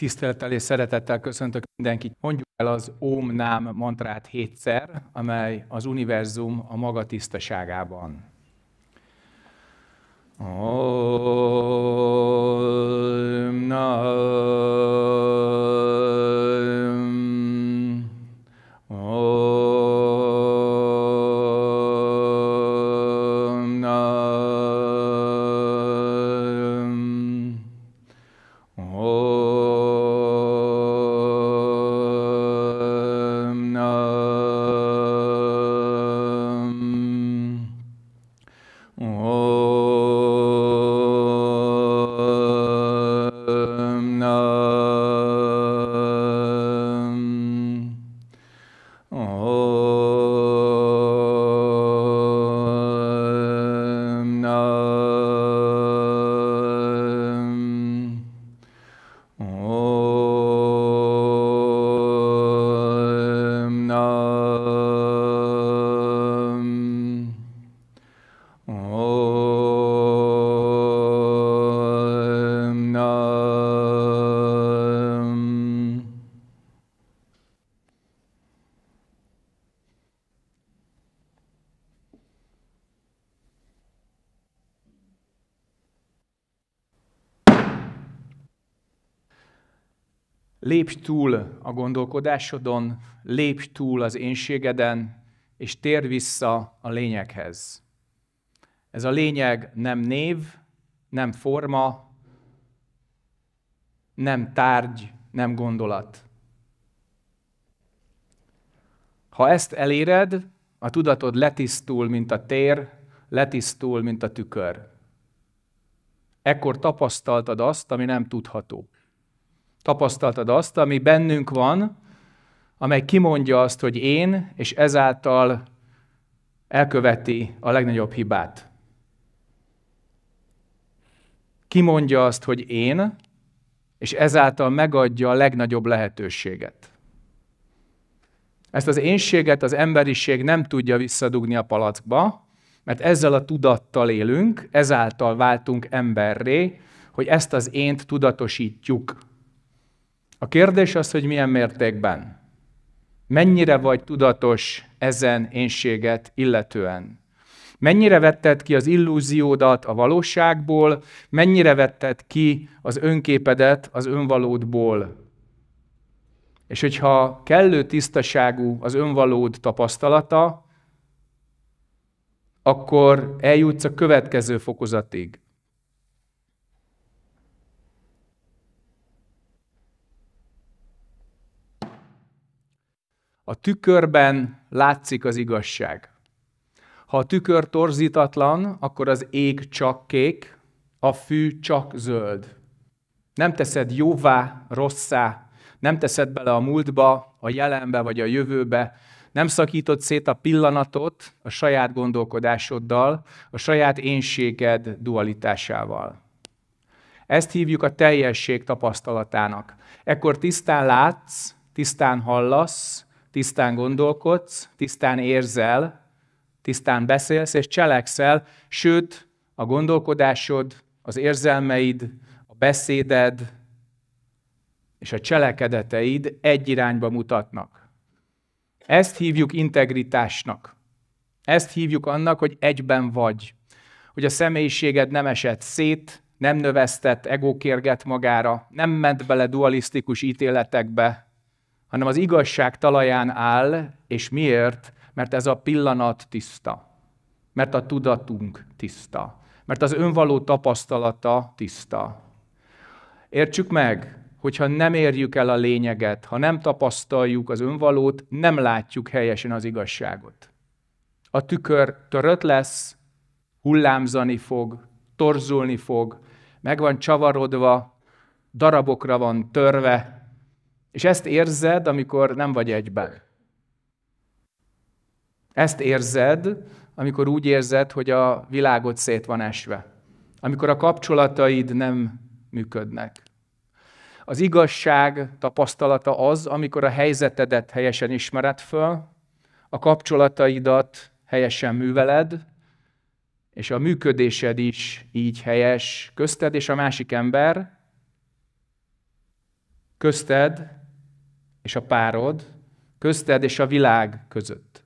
Tisztelettel és szeretettel köszöntök mindenkit. Mondjuk el az Om Nám mantrát hétszer, amely az univerzum a maga tisztaságában. Om Nám. gondolkodásodon, lépj túl az énségeden, és tér vissza a lényeghez. Ez a lényeg nem név, nem forma, nem tárgy, nem gondolat. Ha ezt eléred, a tudatod letisztul, mint a tér, letisztul, mint a tükör. Ekkor tapasztaltad azt, ami nem tudható tapasztaltad azt, ami bennünk van, amely kimondja azt, hogy én, és ezáltal elköveti a legnagyobb hibát. Kimondja azt, hogy én, és ezáltal megadja a legnagyobb lehetőséget. Ezt az énséget az emberiség nem tudja visszadugni a palackba, mert ezzel a tudattal élünk, ezáltal váltunk emberré, hogy ezt az ént tudatosítjuk. A kérdés az, hogy milyen mértékben. Mennyire vagy tudatos ezen énséget illetően? Mennyire vetted ki az illúziódat a valóságból, mennyire vetted ki az önképedet az önvalódból? És hogyha kellő tisztaságú az önvalód tapasztalata, akkor eljutsz a következő fokozatig. A tükörben látszik az igazság. Ha a tükör torzítatlan, akkor az ég csak kék, a fű csak zöld. Nem teszed jóvá, rosszá, nem teszed bele a múltba, a jelenbe vagy a jövőbe, nem szakítod szét a pillanatot a saját gondolkodásoddal, a saját énséged dualitásával. Ezt hívjuk a teljesség tapasztalatának. Ekkor tisztán látsz, tisztán hallasz, tisztán gondolkodsz, tisztán érzel, tisztán beszélsz és cselekszel, sőt, a gondolkodásod, az érzelmeid, a beszéded és a cselekedeteid egy irányba mutatnak. Ezt hívjuk integritásnak. Ezt hívjuk annak, hogy egyben vagy. Hogy a személyiséged nem esett szét, nem növesztett egókérget magára, nem ment bele dualisztikus ítéletekbe, hanem az igazság talaján áll, és miért? Mert ez a pillanat tiszta. Mert a tudatunk tiszta. Mert az önvaló tapasztalata tiszta. Értsük meg, hogyha nem érjük el a lényeget, ha nem tapasztaljuk az önvalót, nem látjuk helyesen az igazságot. A tükör törött lesz, hullámzani fog, torzulni fog, meg van csavarodva, darabokra van törve, és ezt érzed, amikor nem vagy egyben. Ezt érzed, amikor úgy érzed, hogy a világot szét van esve. Amikor a kapcsolataid nem működnek. Az igazság tapasztalata az, amikor a helyzetedet helyesen ismered föl, a kapcsolataidat helyesen műveled, és a működésed is így helyes közted és a másik ember, közted és a párod, közted és a világ között.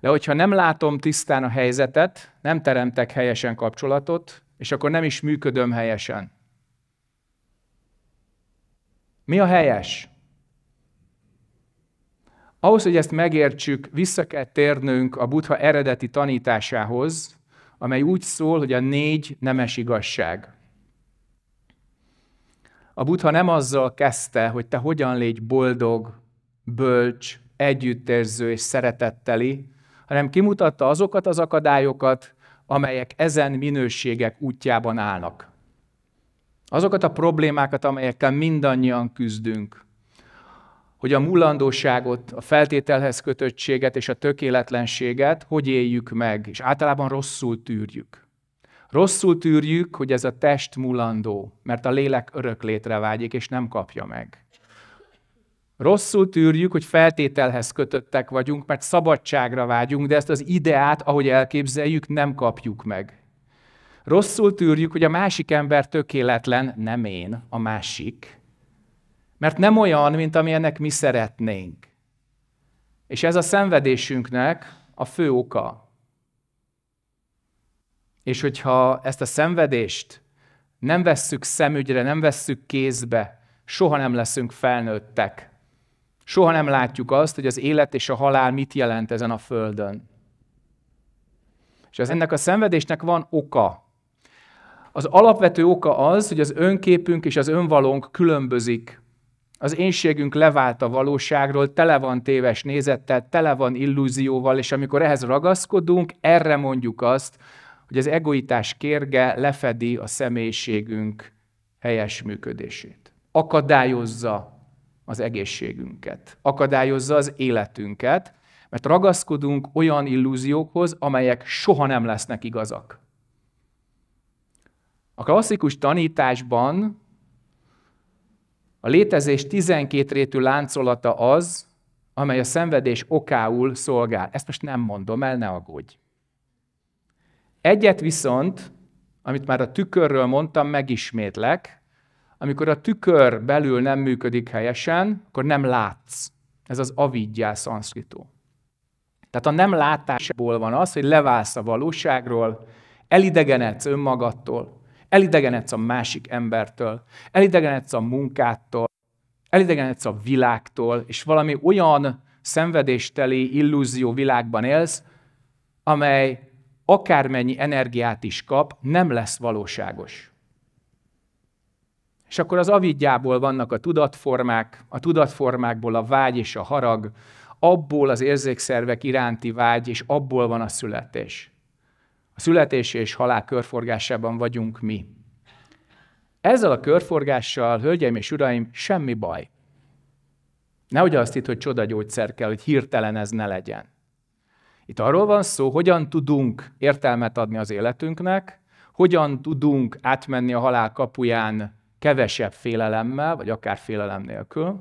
De hogyha nem látom tisztán a helyzetet, nem teremtek helyesen kapcsolatot, és akkor nem is működöm helyesen. Mi a helyes? Ahhoz, hogy ezt megértsük, vissza kell térnünk a buddha eredeti tanításához, amely úgy szól, hogy a négy nemes igazság. A Buddha nem azzal kezdte, hogy te hogyan légy boldog, bölcs, együttérző és szeretetteli, hanem kimutatta azokat az akadályokat, amelyek ezen minőségek útjában állnak. Azokat a problémákat, amelyekkel mindannyian küzdünk, hogy a mulandóságot, a feltételhez kötöttséget és a tökéletlenséget hogy éljük meg, és általában rosszul tűrjük. Rosszul tűrjük, hogy ez a test mulandó, mert a lélek örök létre vágyik, és nem kapja meg. Rosszul tűrjük, hogy feltételhez kötöttek vagyunk, mert szabadságra vágyunk, de ezt az ideát, ahogy elképzeljük, nem kapjuk meg. Rosszul tűrjük, hogy a másik ember tökéletlen, nem én, a másik, mert nem olyan, mint amilyennek mi szeretnénk. És ez a szenvedésünknek a fő oka. És hogyha ezt a szenvedést nem vesszük szemügyre, nem vesszük kézbe, soha nem leszünk felnőttek. Soha nem látjuk azt, hogy az élet és a halál mit jelent ezen a földön. És az ennek a szenvedésnek van oka. Az alapvető oka az, hogy az önképünk és az önvalónk különbözik. Az énségünk levált a valóságról, tele van téves nézettel, tele van illúzióval, és amikor ehhez ragaszkodunk, erre mondjuk azt, hogy az egoitás kérge lefedi a személyiségünk helyes működését. Akadályozza az egészségünket, akadályozza az életünket, mert ragaszkodunk olyan illúziókhoz, amelyek soha nem lesznek igazak. A klasszikus tanításban a létezés 12 rétű láncolata az, amely a szenvedés okául szolgál. Ezt most nem mondom el, ne aggódj. Egyet viszont, amit már a tükörről mondtam, megismétlek, amikor a tükör belül nem működik helyesen, akkor nem látsz. Ez az avidjá szanszkritó. Tehát a nem látásból van az, hogy leválsz a valóságról, elidegenedsz önmagadtól, elidegenedsz a másik embertől, elidegenedsz a munkától, elidegenedsz a világtól, és valami olyan szenvedésteli illúzió világban élsz, amely akármennyi energiát is kap, nem lesz valóságos. És akkor az avidjából vannak a tudatformák, a tudatformákból a vágy és a harag, abból az érzékszervek iránti vágy, és abból van a születés. A születés és halál körforgásában vagyunk mi. Ezzel a körforgással, hölgyeim és uraim, semmi baj. Nehogy azt itt, hogy csodagyógyszer kell, hogy hirtelen ez ne legyen. Itt arról van szó, hogyan tudunk értelmet adni az életünknek, hogyan tudunk átmenni a halál kapuján kevesebb félelemmel, vagy akár félelem nélkül,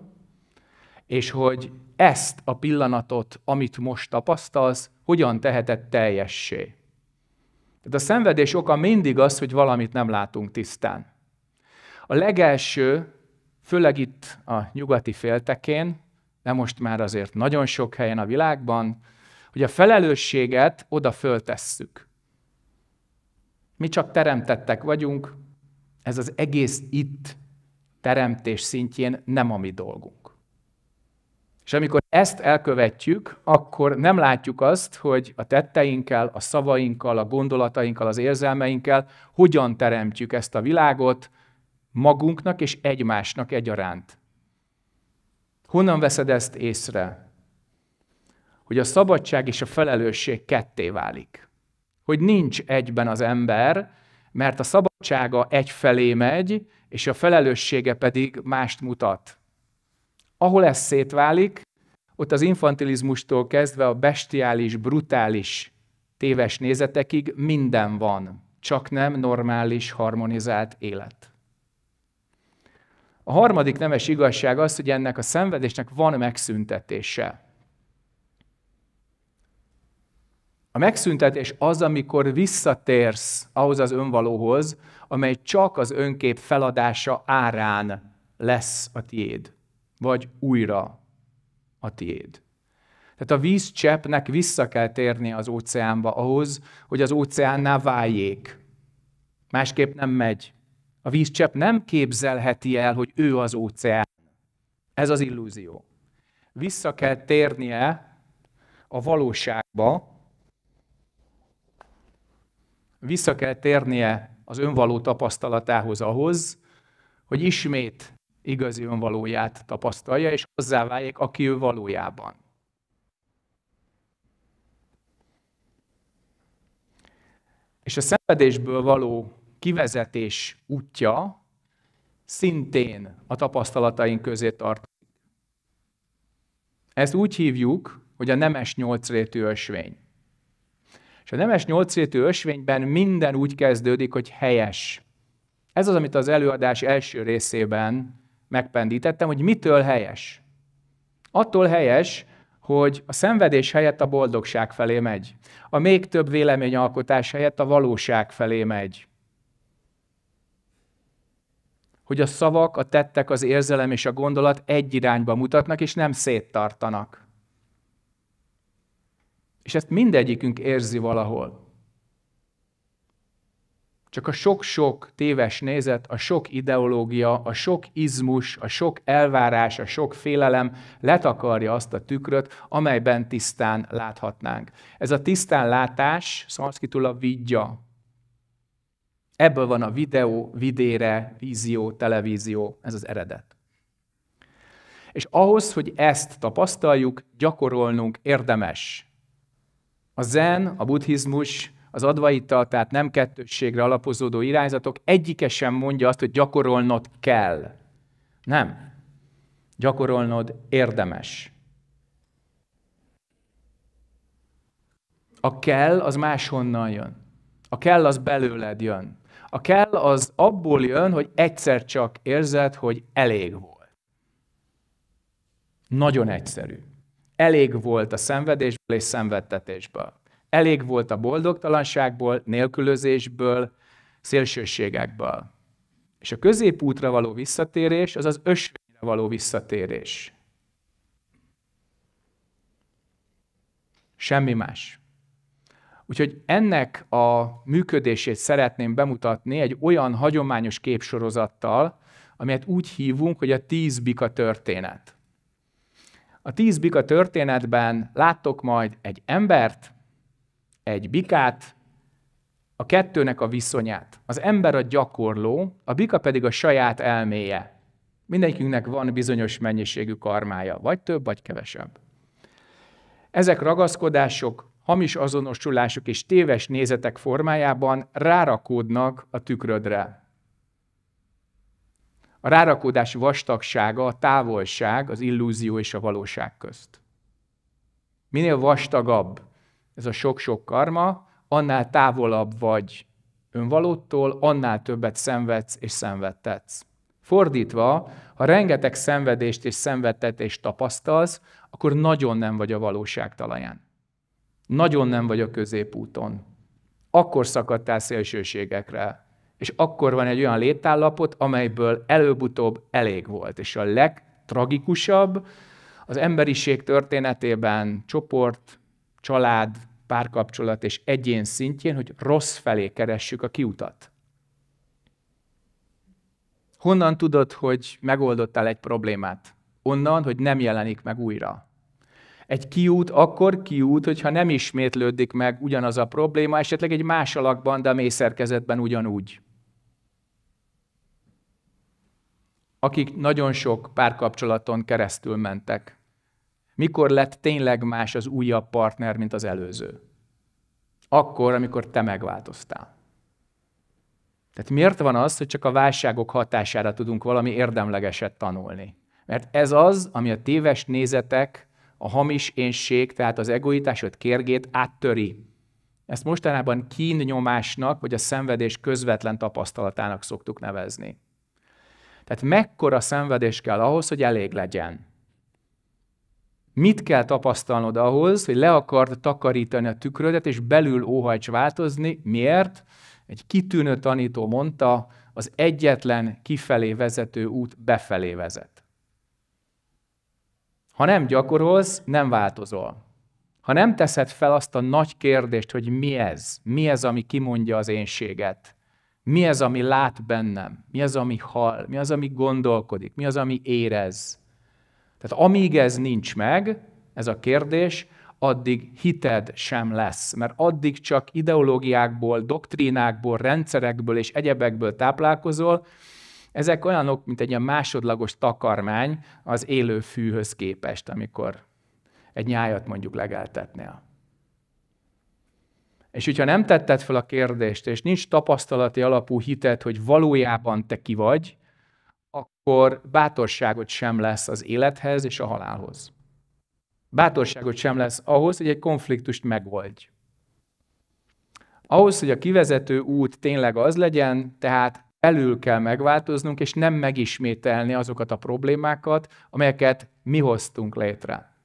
és hogy ezt a pillanatot, amit most tapasztalsz, hogyan teheted teljessé. Tehát a szenvedés oka mindig az, hogy valamit nem látunk tisztán. A legelső, főleg itt a nyugati féltekén, de most már azért nagyon sok helyen a világban, hogy a felelősséget oda föltesszük. Mi csak teremtettek vagyunk, ez az egész itt teremtés szintjén nem a mi dolgunk. És amikor ezt elkövetjük, akkor nem látjuk azt, hogy a tetteinkkel, a szavainkkal, a gondolatainkkal, az érzelmeinkkel hogyan teremtjük ezt a világot magunknak és egymásnak egyaránt. Honnan veszed ezt észre? hogy a szabadság és a felelősség ketté válik. Hogy nincs egyben az ember, mert a szabadsága egyfelé megy, és a felelőssége pedig mást mutat. Ahol ez szétválik, ott az infantilizmustól kezdve a bestiális, brutális téves nézetekig minden van, csak nem normális, harmonizált élet. A harmadik nemes igazság az, hogy ennek a szenvedésnek van megszüntetése. A megszüntetés az, amikor visszatérsz ahhoz az önvalóhoz, amely csak az önkép feladása árán lesz a tiéd, vagy újra a tiéd. Tehát a vízcseppnek vissza kell térni az óceánba ahhoz, hogy az óceánná váljék. Másképp nem megy. A vízcsepp nem képzelheti el, hogy ő az óceán. Ez az illúzió. Vissza kell térnie a valóságba, vissza kell térnie az önvaló tapasztalatához ahhoz, hogy ismét igazi önvalóját tapasztalja, és hozzáváljék, aki ő valójában. És a szenvedésből való kivezetés útja szintén a tapasztalataink közé tartozik. Ezt úgy hívjuk, hogy a nemes nyolcrétű ösvény. És a nemes nyolcrétű ösvényben minden úgy kezdődik, hogy helyes. Ez az, amit az előadás első részében megpendítettem, hogy mitől helyes. Attól helyes, hogy a szenvedés helyett a boldogság felé megy. A még több véleményalkotás helyett a valóság felé megy. Hogy a szavak, a tettek, az érzelem és a gondolat egy irányba mutatnak, és nem széttartanak. És ezt mindegyikünk érzi valahol. Csak a sok-sok téves nézet, a sok ideológia, a sok izmus, a sok elvárás, a sok félelem letakarja azt a tükröt, amelyben tisztán láthatnánk. Ez a tisztán látás, szanszkitul a vidja. Ebből van a videó, vidére, vízió, televízió, ez az eredet. És ahhoz, hogy ezt tapasztaljuk, gyakorolnunk érdemes a zen, a buddhizmus, az advaita, tehát nem kettősségre alapozódó irányzatok egyike sem mondja azt, hogy gyakorolnod kell. Nem. Gyakorolnod érdemes. A kell az máshonnan jön. A kell az belőled jön. A kell az abból jön, hogy egyszer csak érzed, hogy elég volt. Nagyon egyszerű. Elég volt a szenvedésből és szenvedtetésből. Elég volt a boldogtalanságból, nélkülözésből, szélsőségekből. És a középútra való visszatérés az az ösvényre való visszatérés. Semmi más. Úgyhogy ennek a működését szeretném bemutatni egy olyan hagyományos képsorozattal, amelyet úgy hívunk, hogy a tíz bika történet. A tíz bika történetben láttok majd egy embert, egy bikát, a kettőnek a viszonyát. Az ember a gyakorló, a bika pedig a saját elméje. Mindenkinek van bizonyos mennyiségű karmája, vagy több, vagy kevesebb. Ezek ragaszkodások, hamis azonosulások és téves nézetek formájában rárakódnak a tükrödre, a rárakódás vastagsága, a távolság, az illúzió és a valóság közt. Minél vastagabb ez a sok-sok karma, annál távolabb vagy önvalódtól, annál többet szenvedsz és szenvedtetsz. Fordítva, ha rengeteg szenvedést és szenvedtetést tapasztalsz, akkor nagyon nem vagy a valóság talaján. Nagyon nem vagy a középúton. Akkor szakadtál szélsőségekre, és akkor van egy olyan létállapot, amelyből előbb-utóbb elég volt. És a legtragikusabb az emberiség történetében csoport, család, párkapcsolat és egyén szintjén, hogy rossz felé keressük a kiutat. Honnan tudod, hogy megoldottál egy problémát? Onnan, hogy nem jelenik meg újra. Egy kiút akkor kiút, hogyha nem ismétlődik meg ugyanaz a probléma, esetleg egy más alakban, de a mély ugyanúgy. akik nagyon sok párkapcsolaton keresztül mentek. Mikor lett tényleg más az újabb partner, mint az előző? Akkor, amikor te megváltoztál. Tehát miért van az, hogy csak a válságok hatására tudunk valami érdemlegeset tanulni? Mert ez az, ami a téves nézetek, a hamis énség, tehát az vagy kérgét áttöri. Ezt mostanában kínnyomásnak, vagy a szenvedés közvetlen tapasztalatának szoktuk nevezni. Tehát mekkora szenvedés kell ahhoz, hogy elég legyen? Mit kell tapasztalnod ahhoz, hogy le akard takarítani a tükrödet, és belül óhajts változni? Miért? Egy kitűnő tanító mondta, az egyetlen kifelé vezető út befelé vezet. Ha nem gyakorolsz, nem változol. Ha nem teszed fel azt a nagy kérdést, hogy mi ez, mi ez, ami kimondja az énséget, mi ez, ami lát bennem? Mi az, ami hal? Mi az, ami gondolkodik? Mi az, ami érez? Tehát amíg ez nincs meg, ez a kérdés, addig hited sem lesz, mert addig csak ideológiákból, doktrínákból, rendszerekből és egyebekből táplálkozol, ezek olyanok, mint egy ilyen másodlagos takarmány az élő fűhöz képest, amikor egy nyájat mondjuk legeltetnél. És hogyha nem tetted fel a kérdést, és nincs tapasztalati alapú hited, hogy valójában te ki vagy, akkor bátorságot sem lesz az élethez és a halálhoz. Bátorságot sem lesz ahhoz, hogy egy konfliktust megoldj. Ahhoz, hogy a kivezető út tényleg az legyen, tehát belül kell megváltoznunk, és nem megismételni azokat a problémákat, amelyeket mi hoztunk létre.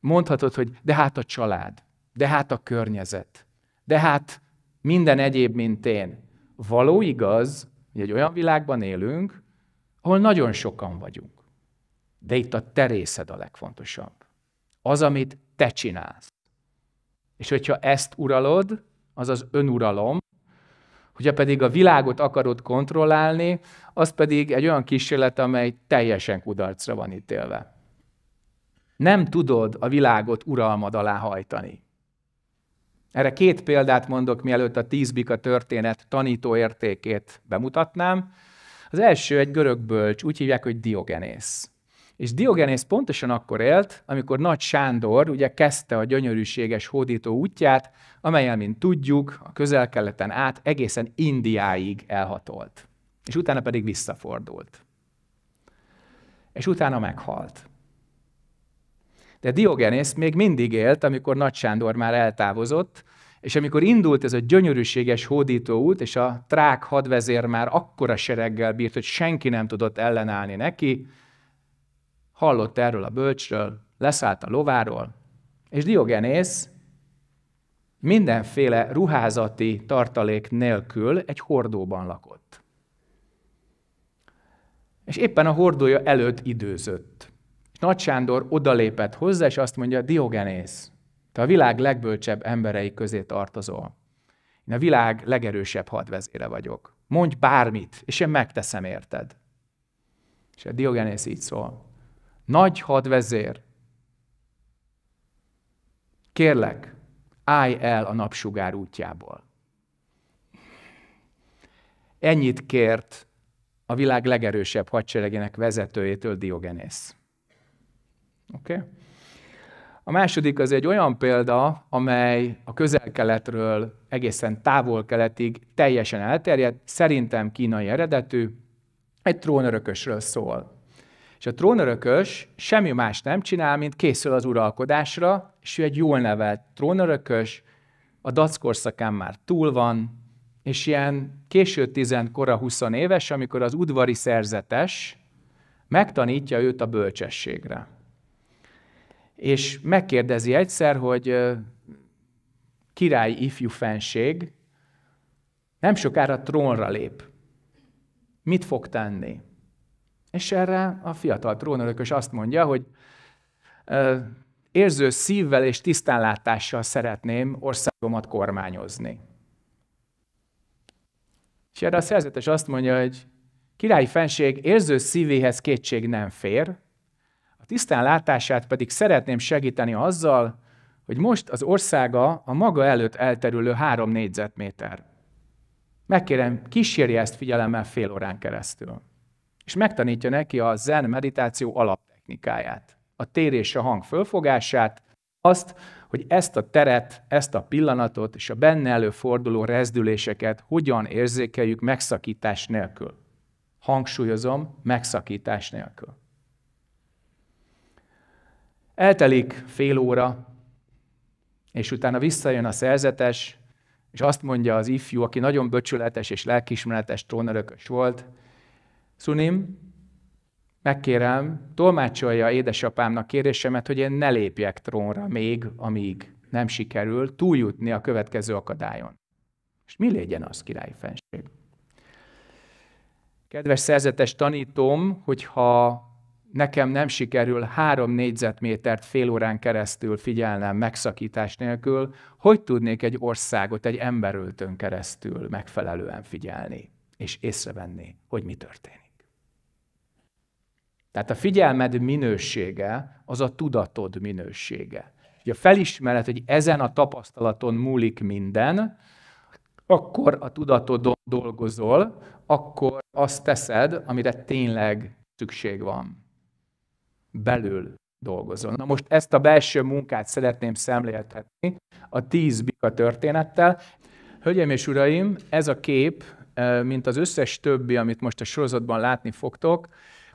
Mondhatod, hogy de hát a család de hát a környezet, de hát minden egyéb, mint én. Való igaz, hogy egy olyan világban élünk, ahol nagyon sokan vagyunk. De itt a te részed a legfontosabb. Az, amit te csinálsz. És hogyha ezt uralod, az az önuralom, hogyha pedig a világot akarod kontrollálni, az pedig egy olyan kísérlet, amely teljesen kudarcra van ítélve. Nem tudod a világot uralmad alá hajtani. Erre két példát mondok, mielőtt a tízbika történet tanító értékét bemutatnám. Az első egy görög bölcs, úgy hívják, hogy Diogenész. És Diogenész pontosan akkor élt, amikor Nagy Sándor ugye kezdte a gyönyörűséges hódító útját, amelyel, mint tudjuk, a közel-keleten át egészen Indiáig elhatolt. És utána pedig visszafordult. És utána meghalt. De Diogenész még mindig élt, amikor Nagy Sándor már eltávozott, és amikor indult ez a gyönyörűséges hódító út, és a trák hadvezér már akkora sereggel bírt, hogy senki nem tudott ellenállni neki, hallott erről a bölcsről, leszállt a lováról, és Diogenész mindenféle ruházati tartalék nélkül egy hordóban lakott. És éppen a hordója előtt időzött. Nagy Sándor odalépett hozzá, és azt mondja, Diogenész, te a világ legbölcsebb emberei közé tartozol. Én a világ legerősebb hadvezére vagyok. Mondj bármit, és én megteszem érted. És a Diogenész így szól. Nagy hadvezér, kérlek, állj el a napsugár útjából. Ennyit kért a világ legerősebb hadseregének vezetőjétől Diogenész. Oké? Okay? A második az egy olyan példa, amely a közel-keletről egészen távol-keletig teljesen elterjedt, szerintem kínai eredetű, egy trónörökösről szól. És a trónörökös semmi más nem csinál, mint készül az uralkodásra, és ő egy jól nevelt trónörökös, a dackorszakán már túl van, és ilyen késő tizen kora 20 éves, amikor az udvari szerzetes megtanítja őt a bölcsességre és megkérdezi egyszer, hogy király ifjú fenség nem sokára trónra lép. Mit fog tenni? És erre a fiatal trónörökös azt mondja, hogy érző szívvel és tisztánlátással szeretném országomat kormányozni. És erre a szerzetes azt mondja, hogy királyi fenség érző szívéhez kétség nem fér, tisztán látását pedig szeretném segíteni azzal, hogy most az országa a maga előtt elterülő három négyzetméter. Megkérem, kísérje ezt figyelemmel fél órán keresztül. És megtanítja neki a zen meditáció alaptechnikáját, a tér és a hang fölfogását, azt, hogy ezt a teret, ezt a pillanatot és a benne előforduló rezdüléseket hogyan érzékeljük megszakítás nélkül. Hangsúlyozom, megszakítás nélkül. Eltelik fél óra, és utána visszajön a szerzetes, és azt mondja az ifjú, aki nagyon böcsületes és lelkismeretes trónörökös volt, Szunim, megkérem, tolmácsolja édesapámnak kérésemet, hogy én ne lépjek trónra még, amíg nem sikerül túljutni a következő akadályon. És mi legyen az királyi fenség? Kedves szerzetes tanítom, hogyha nekem nem sikerül három négyzetmétert fél órán keresztül figyelnem megszakítás nélkül, hogy tudnék egy országot egy emberöltön keresztül megfelelően figyelni, és észrevenni, hogy mi történik. Tehát a figyelmed minősége az a tudatod minősége. Ugye felismered, hogy ezen a tapasztalaton múlik minden, akkor a tudatodon dolgozol, akkor azt teszed, amire tényleg szükség van belül dolgozol. Na most ezt a belső munkát szeretném szemléltetni a tíz bika történettel. Hölgyeim és uraim, ez a kép, mint az összes többi, amit most a sorozatban látni fogtok,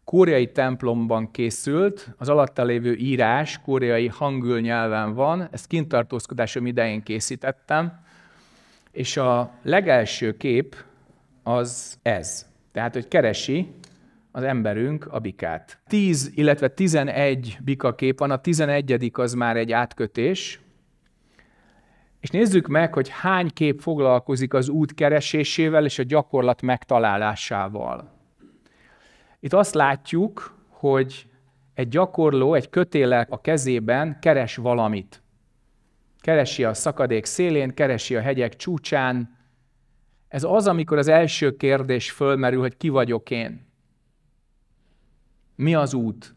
koreai templomban készült, az alatta lévő írás koreai hangül nyelven van, ezt kintartózkodásom idején készítettem, és a legelső kép az ez. Tehát, hogy keresi az emberünk a bikát. 10, illetve 11 bika kép van, a 11. az már egy átkötés, és nézzük meg, hogy hány kép foglalkozik az út keresésével és a gyakorlat megtalálásával. Itt azt látjuk, hogy egy gyakorló egy kötélel a kezében keres valamit. Keresi a szakadék szélén, keresi a hegyek csúcsán. Ez az, amikor az első kérdés fölmerül, hogy ki vagyok én. Mi az út?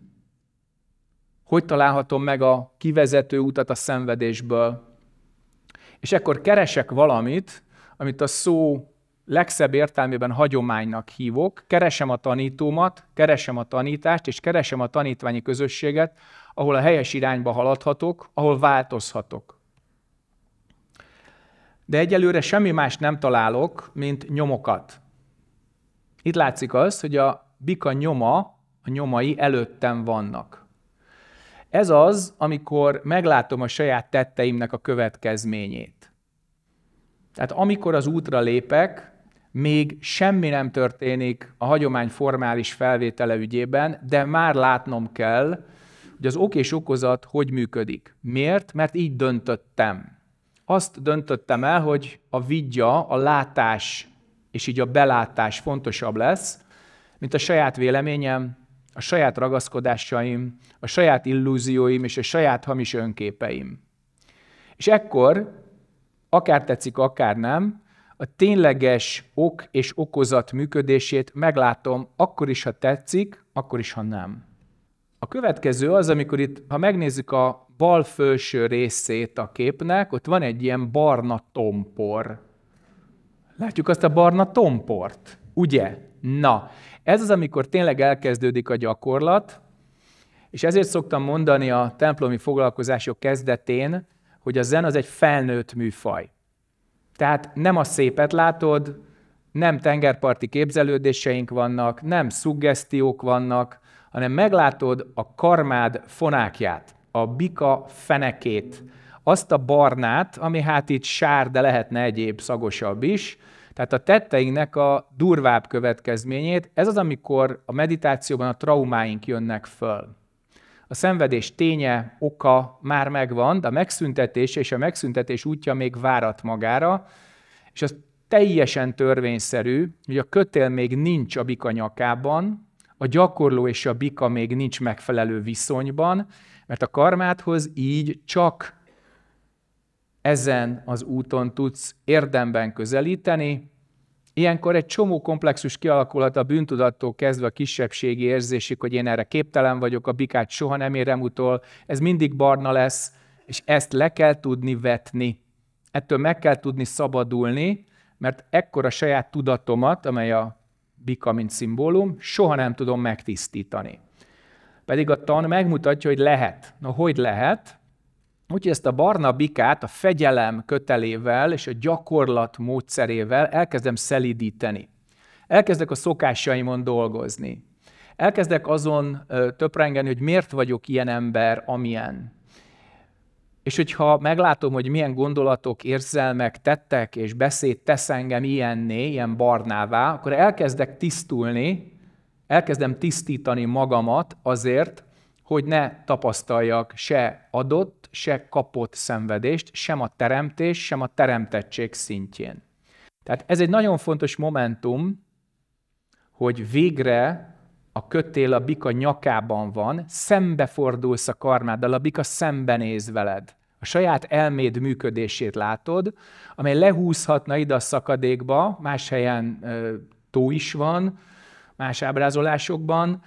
Hogy találhatom meg a kivezető utat a szenvedésből? És ekkor keresek valamit, amit a szó legszebb értelmében hagyománynak hívok, keresem a tanítómat, keresem a tanítást, és keresem a tanítványi közösséget, ahol a helyes irányba haladhatok, ahol változhatok. De egyelőre semmi más nem találok, mint nyomokat. Itt látszik az, hogy a bika nyoma a nyomai előttem vannak. Ez az, amikor meglátom a saját tetteimnek a következményét. Tehát amikor az útra lépek, még semmi nem történik a hagyomány formális felvétele ügyében, de már látnom kell, hogy az ok és okozat hogy működik. Miért? Mert így döntöttem. Azt döntöttem el, hogy a vidja, a látás és így a belátás fontosabb lesz, mint a saját véleményem, a saját ragaszkodásaim, a saját illúzióim és a saját hamis önképeim. És ekkor, akár tetszik, akár nem, a tényleges ok és okozat működését meglátom akkor is, ha tetszik, akkor is, ha nem. A következő az, amikor itt, ha megnézzük a bal felső részét a képnek, ott van egy ilyen barna tompor. Látjuk azt a barna tomport, ugye? Na, ez az, amikor tényleg elkezdődik a gyakorlat, és ezért szoktam mondani a templomi foglalkozások kezdetén, hogy a zen az egy felnőtt műfaj. Tehát nem a szépet látod, nem tengerparti képzelődéseink vannak, nem szuggesztiók vannak, hanem meglátod a karmád fonákját, a bika fenekét, azt a barnát, ami hát itt sár, de lehetne egyéb szagosabb is, tehát a tetteinknek a durvább következményét, ez az, amikor a meditációban a traumáink jönnek föl. A szenvedés ténye, oka már megvan, de a megszüntetés és a megszüntetés útja még várat magára, és az teljesen törvényszerű, hogy a kötél még nincs a bika nyakában, a gyakorló és a bika még nincs megfelelő viszonyban, mert a karmáthoz így csak ezen az úton tudsz érdemben közelíteni. Ilyenkor egy csomó komplexus kialakulhat a bűntudattól kezdve a kisebbségi érzésig, hogy én erre képtelen vagyok, a bikát soha nem érem utol, ez mindig barna lesz, és ezt le kell tudni vetni. Ettől meg kell tudni szabadulni, mert ekkor a saját tudatomat, amely a bika, mint szimbólum, soha nem tudom megtisztítani. Pedig a tan megmutatja, hogy lehet. Na, hogy lehet? Úgyhogy ezt a barna bikát a fegyelem kötelével és a gyakorlat módszerével elkezdem szelidíteni. Elkezdek a szokásaimon dolgozni. Elkezdek azon töprengeni, hogy miért vagyok ilyen ember, amilyen. És hogyha meglátom, hogy milyen gondolatok, érzelmek, tettek és beszéd tesz engem ilyenné, ilyen barnává, akkor elkezdek tisztulni, elkezdem tisztítani magamat azért, hogy ne tapasztaljak se adott, se kapott szenvedést, sem a teremtés, sem a teremtettség szintjén. Tehát ez egy nagyon fontos momentum, hogy végre a kötél a bika nyakában van, szembefordulsz a karmáddal, a bika szembenéz veled. A saját elméd működését látod, amely lehúzhatna ide a szakadékba, más helyen tó is van, más ábrázolásokban,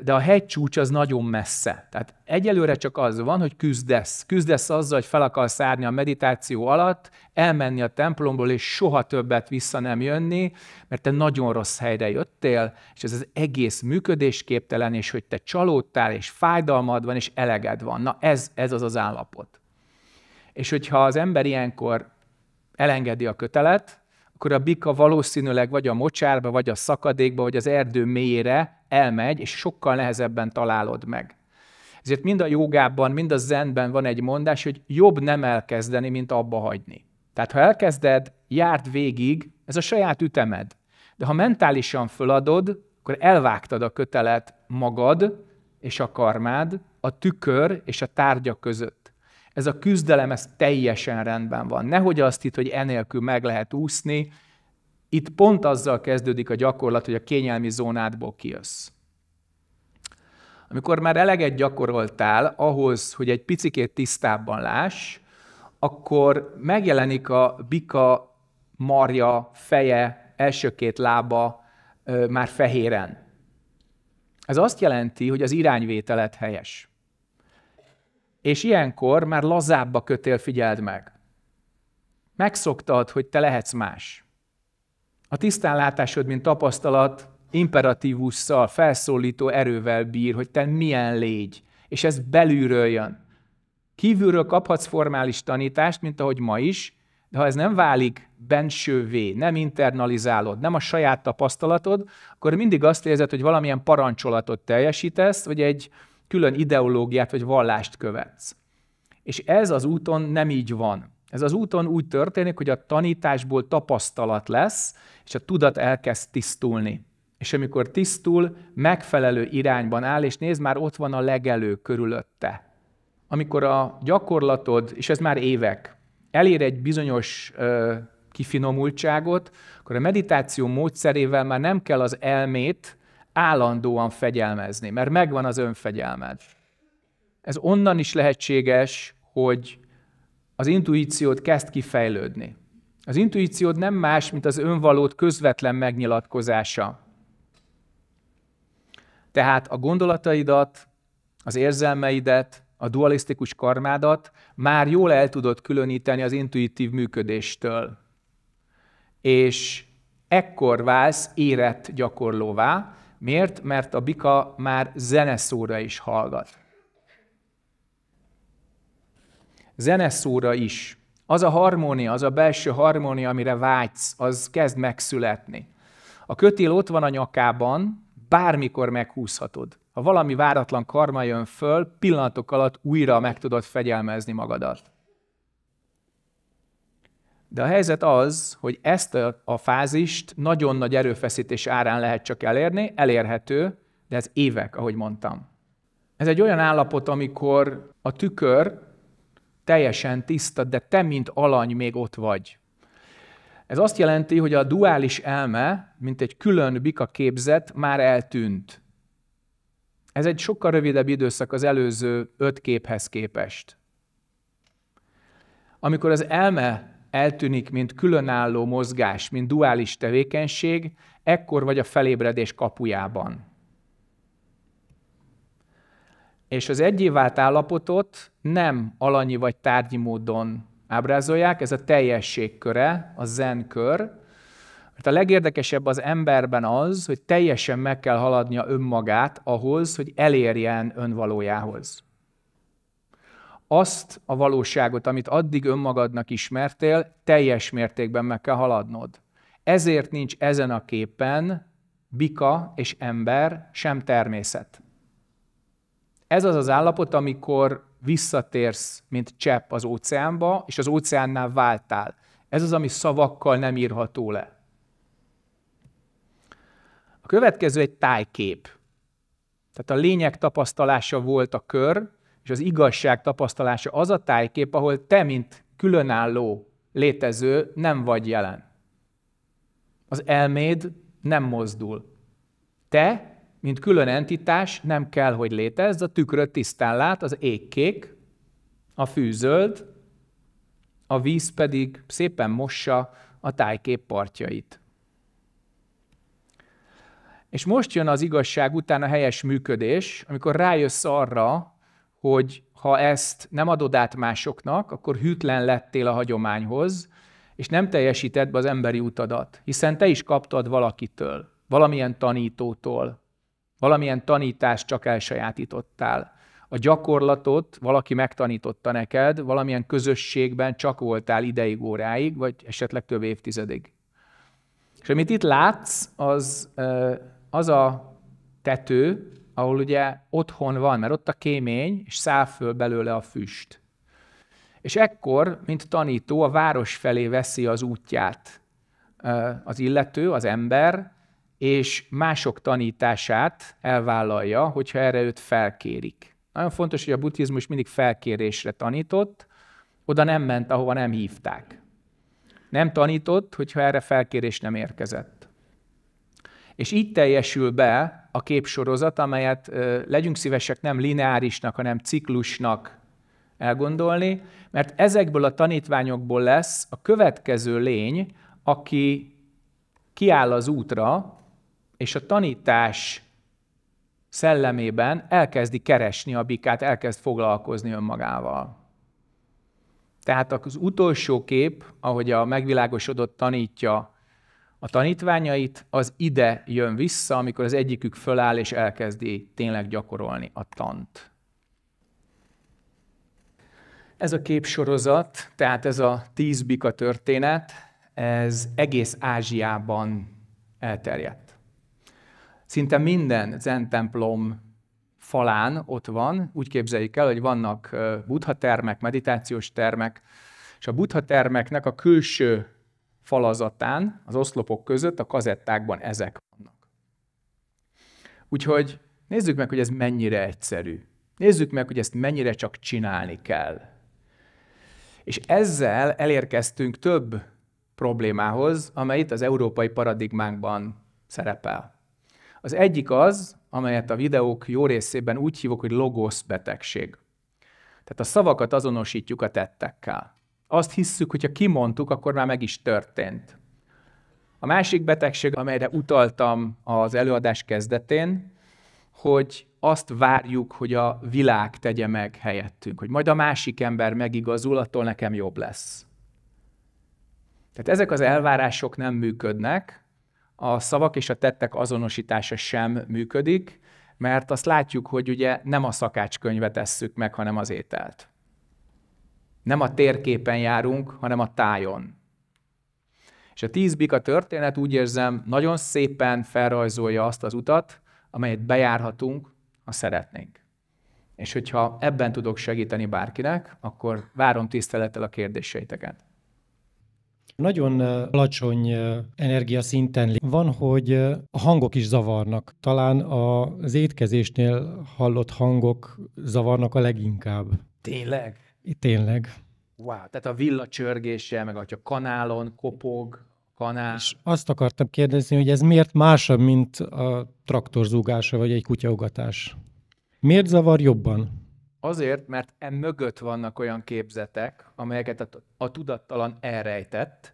de a hegycsúcs az nagyon messze. Tehát egyelőre csak az van, hogy küzdesz. Küzdesz azzal, hogy fel akarsz árni a meditáció alatt, elmenni a templomból, és soha többet vissza nem jönni, mert te nagyon rossz helyre jöttél, és ez az egész működésképtelen, és hogy te csalódtál, és fájdalmad van, és eleged van. Na ez, ez az az állapot. És hogyha az ember ilyenkor elengedi a kötelet, akkor a bika valószínűleg vagy a mocsárba, vagy a szakadékba, vagy az erdő mélyére elmegy, és sokkal nehezebben találod meg. Ezért mind a jogában, mind a zenben van egy mondás, hogy jobb nem elkezdeni, mint abba hagyni. Tehát ha elkezded, járd végig, ez a saját ütemed. De ha mentálisan föladod, akkor elvágtad a kötelet magad és a karmád, a tükör és a tárgya között. Ez a küzdelem, ez teljesen rendben van. Nehogy azt itt, hogy enélkül meg lehet úszni, itt pont azzal kezdődik a gyakorlat, hogy a kényelmi zónádból kijössz. Amikor már eleget gyakoroltál ahhoz, hogy egy picikét tisztábban láss, akkor megjelenik a bika marja, feje, első két lába már fehéren. Ez azt jelenti, hogy az irányvételet helyes. És ilyenkor már lazább a kötél, figyeld meg. Megszoktad, hogy te lehetsz más. A tisztánlátásod, mint tapasztalat, imperatívusszal, felszólító erővel bír, hogy te milyen légy, és ez belülről jön. Kívülről kaphatsz formális tanítást, mint ahogy ma is, de ha ez nem válik bensővé, nem internalizálod, nem a saját tapasztalatod, akkor mindig azt érzed, hogy valamilyen parancsolatot teljesítesz, vagy egy külön ideológiát vagy vallást követsz. És ez az úton nem így van. Ez az úton úgy történik, hogy a tanításból tapasztalat lesz, és a tudat elkezd tisztulni. És amikor tisztul, megfelelő irányban áll, és nézd, már ott van a legelő körülötte. Amikor a gyakorlatod, és ez már évek, elér egy bizonyos ö, kifinomultságot, akkor a meditáció módszerével már nem kell az elmét állandóan fegyelmezni, mert megvan az önfegyelmed. Ez onnan is lehetséges, hogy az intuíciót kezd kifejlődni. Az intuíciód nem más, mint az önvalót közvetlen megnyilatkozása. Tehát a gondolataidat, az érzelmeidet, a dualisztikus karmádat már jól el tudod különíteni az intuitív működéstől. És ekkor válsz érett gyakorlóvá. Miért? Mert a bika már zeneszóra is hallgat. Zeneszóra is. Az a harmónia, az a belső harmónia, amire vágysz, az kezd megszületni. A kötél ott van a nyakában, bármikor meghúzhatod. Ha valami váratlan karma jön föl, pillanatok alatt újra meg tudod fegyelmezni magadat. De a helyzet az, hogy ezt a, a fázist nagyon nagy erőfeszítés árán lehet csak elérni, elérhető, de ez évek, ahogy mondtam. Ez egy olyan állapot, amikor a tükör teljesen tiszta, de te, mint alany még ott vagy. Ez azt jelenti, hogy a duális elme, mint egy külön bika képzet, már eltűnt. Ez egy sokkal rövidebb időszak az előző öt képhez képest. Amikor az elme eltűnik, mint különálló mozgás, mint duális tevékenység, ekkor vagy a felébredés kapujában és az egyéb vált állapotot nem alanyi vagy tárgyi módon ábrázolják, ez a teljességköre, a zen kör. Mert a legérdekesebb az emberben az, hogy teljesen meg kell haladnia önmagát ahhoz, hogy elérjen önvalójához. Azt a valóságot, amit addig önmagadnak ismertél, teljes mértékben meg kell haladnod. Ezért nincs ezen a képen bika és ember, sem természet. Ez az az állapot, amikor visszatérsz, mint csepp az óceánba, és az óceánnál váltál. Ez az, ami szavakkal nem írható le. A következő egy tájkép. Tehát a lényeg tapasztalása volt a kör, és az igazság tapasztalása az a tájkép, ahol te, mint különálló létező nem vagy jelen. Az elméd nem mozdul. Te mint külön entitás nem kell, hogy létezz, a tükröt tisztán lát, az égkék, a fűzöld, a víz pedig szépen mossa a tájkép partjait. És most jön az igazság után a helyes működés, amikor rájössz arra, hogy ha ezt nem adod át másoknak, akkor hűtlen lettél a hagyományhoz, és nem teljesíted be az emberi utadat, hiszen te is kaptad valakitől, valamilyen tanítótól, Valamilyen tanítást csak elsajátítottál. A gyakorlatot valaki megtanította neked, valamilyen közösségben csak voltál ideig, óráig, vagy esetleg több évtizedig. És amit itt látsz, az az a tető, ahol ugye otthon van, mert ott a kémény, és száll föl belőle a füst. És ekkor, mint tanító, a város felé veszi az útját az illető, az ember, és mások tanítását elvállalja, hogyha erre őt felkérik. Nagyon fontos, hogy a buddhizmus mindig felkérésre tanított, oda nem ment, ahova nem hívták. Nem tanított, hogyha erre felkérés nem érkezett. És így teljesül be a képsorozat, amelyet legyünk szívesek nem lineárisnak, hanem ciklusnak elgondolni, mert ezekből a tanítványokból lesz a következő lény, aki kiáll az útra, és a tanítás szellemében elkezdi keresni a bikát, elkezd foglalkozni önmagával. Tehát az utolsó kép, ahogy a megvilágosodott tanítja a tanítványait, az ide jön vissza, amikor az egyikük föláll és elkezdi tényleg gyakorolni a tant. Ez a képsorozat, tehát ez a tíz bika történet, ez egész Ázsiában elterjedt. Szinte minden zen templom falán ott van, úgy képzeljük el, hogy vannak buddha termek, meditációs termek, és a buddha termeknek a külső falazatán, az oszlopok között, a kazettákban ezek vannak. Úgyhogy nézzük meg, hogy ez mennyire egyszerű. Nézzük meg, hogy ezt mennyire csak csinálni kell. És ezzel elérkeztünk több problémához, amely itt az európai paradigmánkban szerepel. Az egyik az, amelyet a videók jó részében úgy hívok, hogy logosz betegség. Tehát a szavakat azonosítjuk a tettekkel. Azt hisszük, hogy ha kimondtuk, akkor már meg is történt. A másik betegség, amelyre utaltam az előadás kezdetén, hogy azt várjuk, hogy a világ tegye meg helyettünk, hogy majd a másik ember megigazul, attól nekem jobb lesz. Tehát ezek az elvárások nem működnek, a szavak és a tettek azonosítása sem működik, mert azt látjuk, hogy ugye nem a szakácskönyvet esszük meg, hanem az ételt. Nem a térképen járunk, hanem a tájon. És a tíz bika történet úgy érzem, nagyon szépen felrajzolja azt az utat, amelyet bejárhatunk, ha szeretnénk. És hogyha ebben tudok segíteni bárkinek, akkor várom tisztelettel a kérdéseiteket. Nagyon alacsony energiaszinten van, hogy a hangok is zavarnak. Talán az étkezésnél hallott hangok zavarnak a leginkább. Tényleg? Tényleg. Wow, tehát a villa csörgése, meg hogyha kanálon kopog, kanál. És azt akartam kérdezni, hogy ez miért másabb, mint a traktor zúgása, vagy egy kutyaugatás? Miért zavar jobban? Azért, mert e mögött vannak olyan képzetek, amelyeket a, tudattalan elrejtett,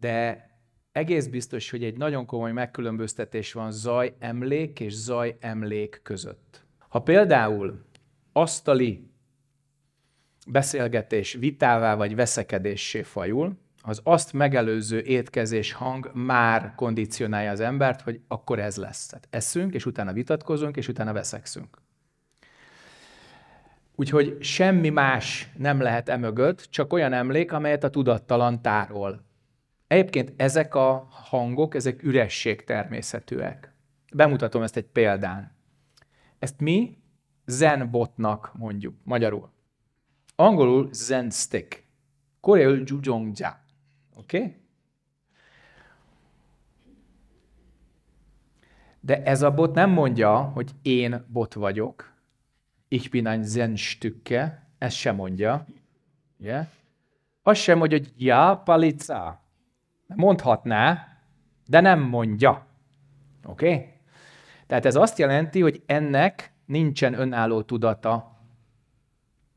de egész biztos, hogy egy nagyon komoly megkülönböztetés van zaj-emlék és zaj-emlék között. Ha például asztali beszélgetés vitává vagy veszekedéssé fajul, az azt megelőző étkezés hang már kondicionálja az embert, hogy akkor ez lesz. Tehát eszünk, és utána vitatkozunk, és utána veszekszünk. Úgyhogy semmi más nem lehet emögött, csak olyan emlék, amelyet a tudattalan tárol. Egyébként ezek a hangok, ezek üresség természetűek. Bemutatom ezt egy példán. Ezt mi zenbotnak mondjuk, magyarul. Angolul zen stick. Koreul jujongja. Oké? Okay? De ez a bot nem mondja, hogy én bot vagyok, ich bin ein Zenstücke, ezt sem mondja. Yeah. Azt sem mondja, hogy ja, palica. Mondhatná, de nem mondja. Oké? Okay? Tehát ez azt jelenti, hogy ennek nincsen önálló tudata.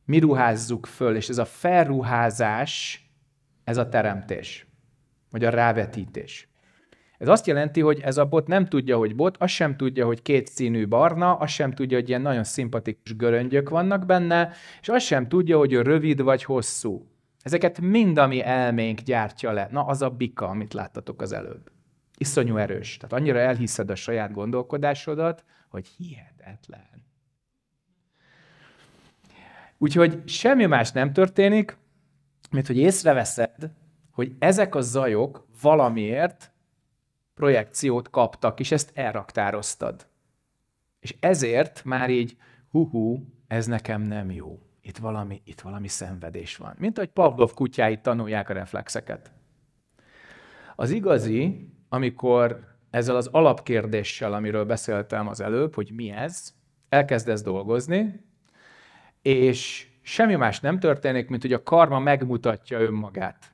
Mi ruházzuk föl, és ez a felruházás, ez a teremtés, vagy a rávetítés. Ez azt jelenti, hogy ez a bot nem tudja, hogy bot, azt sem tudja, hogy két színű barna, azt sem tudja, hogy ilyen nagyon szimpatikus göröngyök vannak benne, és azt sem tudja, hogy ő rövid vagy hosszú. Ezeket mind, ami elménk gyártja le. Na, az a bika, amit láttatok az előbb. Iszonyú erős. Tehát annyira elhiszed a saját gondolkodásodat, hogy hihetetlen. Úgyhogy semmi más nem történik, mint hogy észreveszed, hogy ezek a zajok valamiért projekciót kaptak, és ezt elraktároztad. És ezért már így, hú, ez nekem nem jó. Itt valami, itt valami szenvedés van. Mint ahogy Pavlov kutyái tanulják a reflexeket. Az igazi, amikor ezzel az alapkérdéssel, amiről beszéltem az előbb, hogy mi ez, elkezdesz dolgozni, és semmi más nem történik, mint hogy a karma megmutatja önmagát.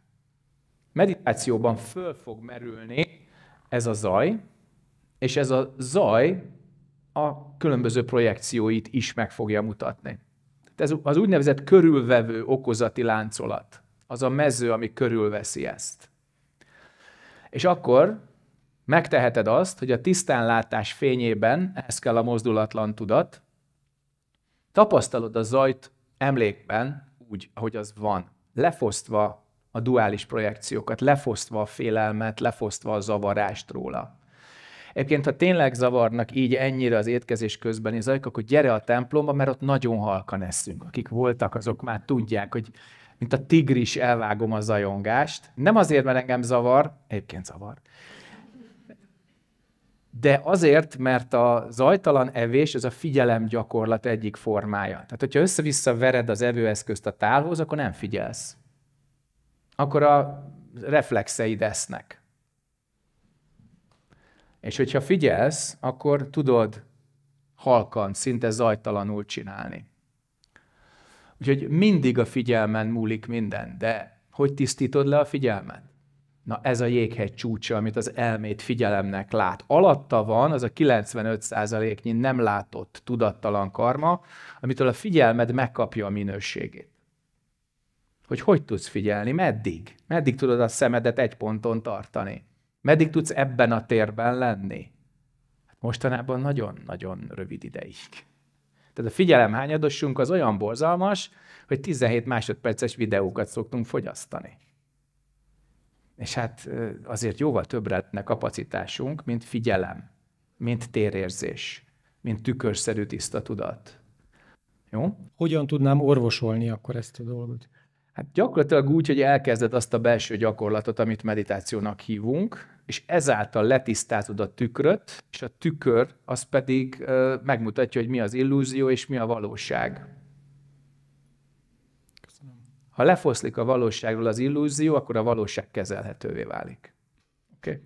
Meditációban föl fog merülni ez a zaj, és ez a zaj a különböző projekcióit is meg fogja mutatni. Ez az úgynevezett körülvevő okozati láncolat, az a mező, ami körülveszi ezt. És akkor megteheted azt, hogy a tisztánlátás fényében, ez kell a mozdulatlan tudat, tapasztalod a zajt emlékben úgy, ahogy az van, lefosztva a duális projekciókat, lefosztva a félelmet, lefosztva a zavarást róla. Egyébként, ha tényleg zavarnak így ennyire az étkezés közbeni zajok, akkor gyere a templomba, mert ott nagyon halkan eszünk. Akik voltak, azok már tudják, hogy mint a tigris elvágom a zajongást. Nem azért, mert engem zavar, egyébként zavar, de azért, mert a zajtalan evés az a figyelem gyakorlat egyik formája. Tehát, hogyha össze-vissza vered az evőeszközt a tálhoz, akkor nem figyelsz akkor a reflexeid esznek. És hogyha figyelsz, akkor tudod halkan, szinte zajtalanul csinálni. Úgyhogy mindig a figyelmen múlik minden, de hogy tisztítod le a figyelmet? Na ez a jéghegy csúcsa, amit az elmét figyelemnek lát. Alatta van az a 95%-nyi nem látott tudattalan karma, amitől a figyelmed megkapja a minőségét hogy hogy tudsz figyelni, meddig? Meddig tudod a szemedet egy ponton tartani? Meddig tudsz ebben a térben lenni? Hát mostanában nagyon-nagyon rövid ideig. Tehát a figyelem hányadosunk az olyan borzalmas, hogy 17 másodperces videókat szoktunk fogyasztani. És hát azért jóval többre lenne kapacitásunk, mint figyelem, mint térérzés, mint tükörszerű tiszta tudat. Jó? Hogyan tudnám orvosolni akkor ezt a dolgot? Hát gyakorlatilag úgy, hogy elkezded azt a belső gyakorlatot, amit meditációnak hívunk, és ezáltal letisztázod a tükröt, és a tükör az pedig ö, megmutatja, hogy mi az illúzió és mi a valóság. Köszönöm. Ha lefoszlik a valóságról az illúzió, akkor a valóság kezelhetővé válik. Oké? Okay?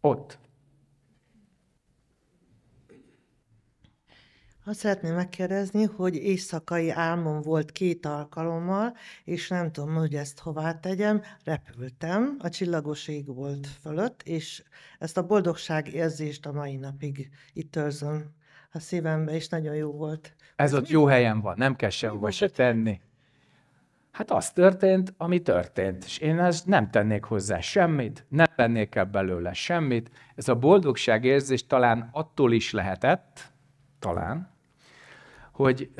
Ott. Azt szeretném megkérdezni, hogy éjszakai álmom volt két alkalommal, és nem tudom, hogy ezt hová tegyem. Repültem a csillagos ég volt fölött, és ezt a boldogság érzést a mai napig itt őrzöm a szívembe, és nagyon jó volt. Ez ott jó helyen van, nem kell sehova se tenni. Hát az történt, ami történt, és én ezt nem tennék hozzá semmit, nem vennék el belőle semmit. Ez a boldogság érzés talán attól is lehetett, talán, hogy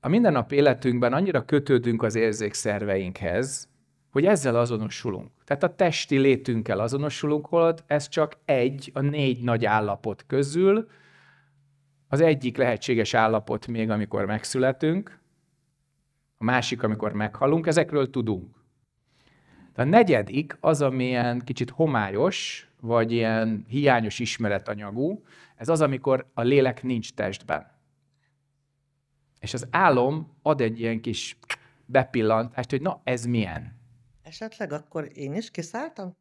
a mindennap életünkben annyira kötődünk az érzékszerveinkhez, hogy ezzel azonosulunk. Tehát a testi létünkkel azonosulunk, holott ez csak egy a négy nagy állapot közül, az egyik lehetséges állapot még, amikor megszületünk, a másik, amikor meghalunk, ezekről tudunk. De a negyedik az, amilyen kicsit homályos, vagy ilyen hiányos ismeretanyagú, ez az, amikor a lélek nincs testben. És az álom ad egy ilyen kis bepillantást, hogy na, ez milyen. Esetleg akkor én is kiszálltam?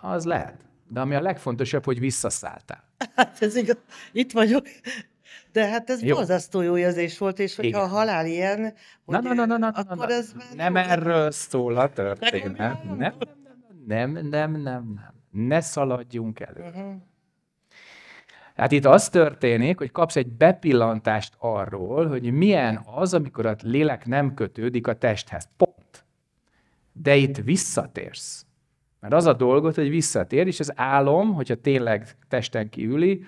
Az lehet. De ami a legfontosabb, hogy visszaszálltál. Hát ez igaz. Itt vagyok. De hát ez jó. borzasztó jó érzés volt, és hogyha Igen. a halál ilyen, na, na, na, na, na, akkor na, na. na. ez már Nem jó. erről szól a történet. nem, nem, nem, nem, nem. Ne szaladjunk elő. Uh-huh. Hát itt az történik, hogy kapsz egy bepillantást arról, hogy milyen az, amikor a lélek nem kötődik a testhez. Pont. De itt visszatérsz. Mert az a dolgot, hogy visszatér, és az álom, hogyha tényleg testen kívüli,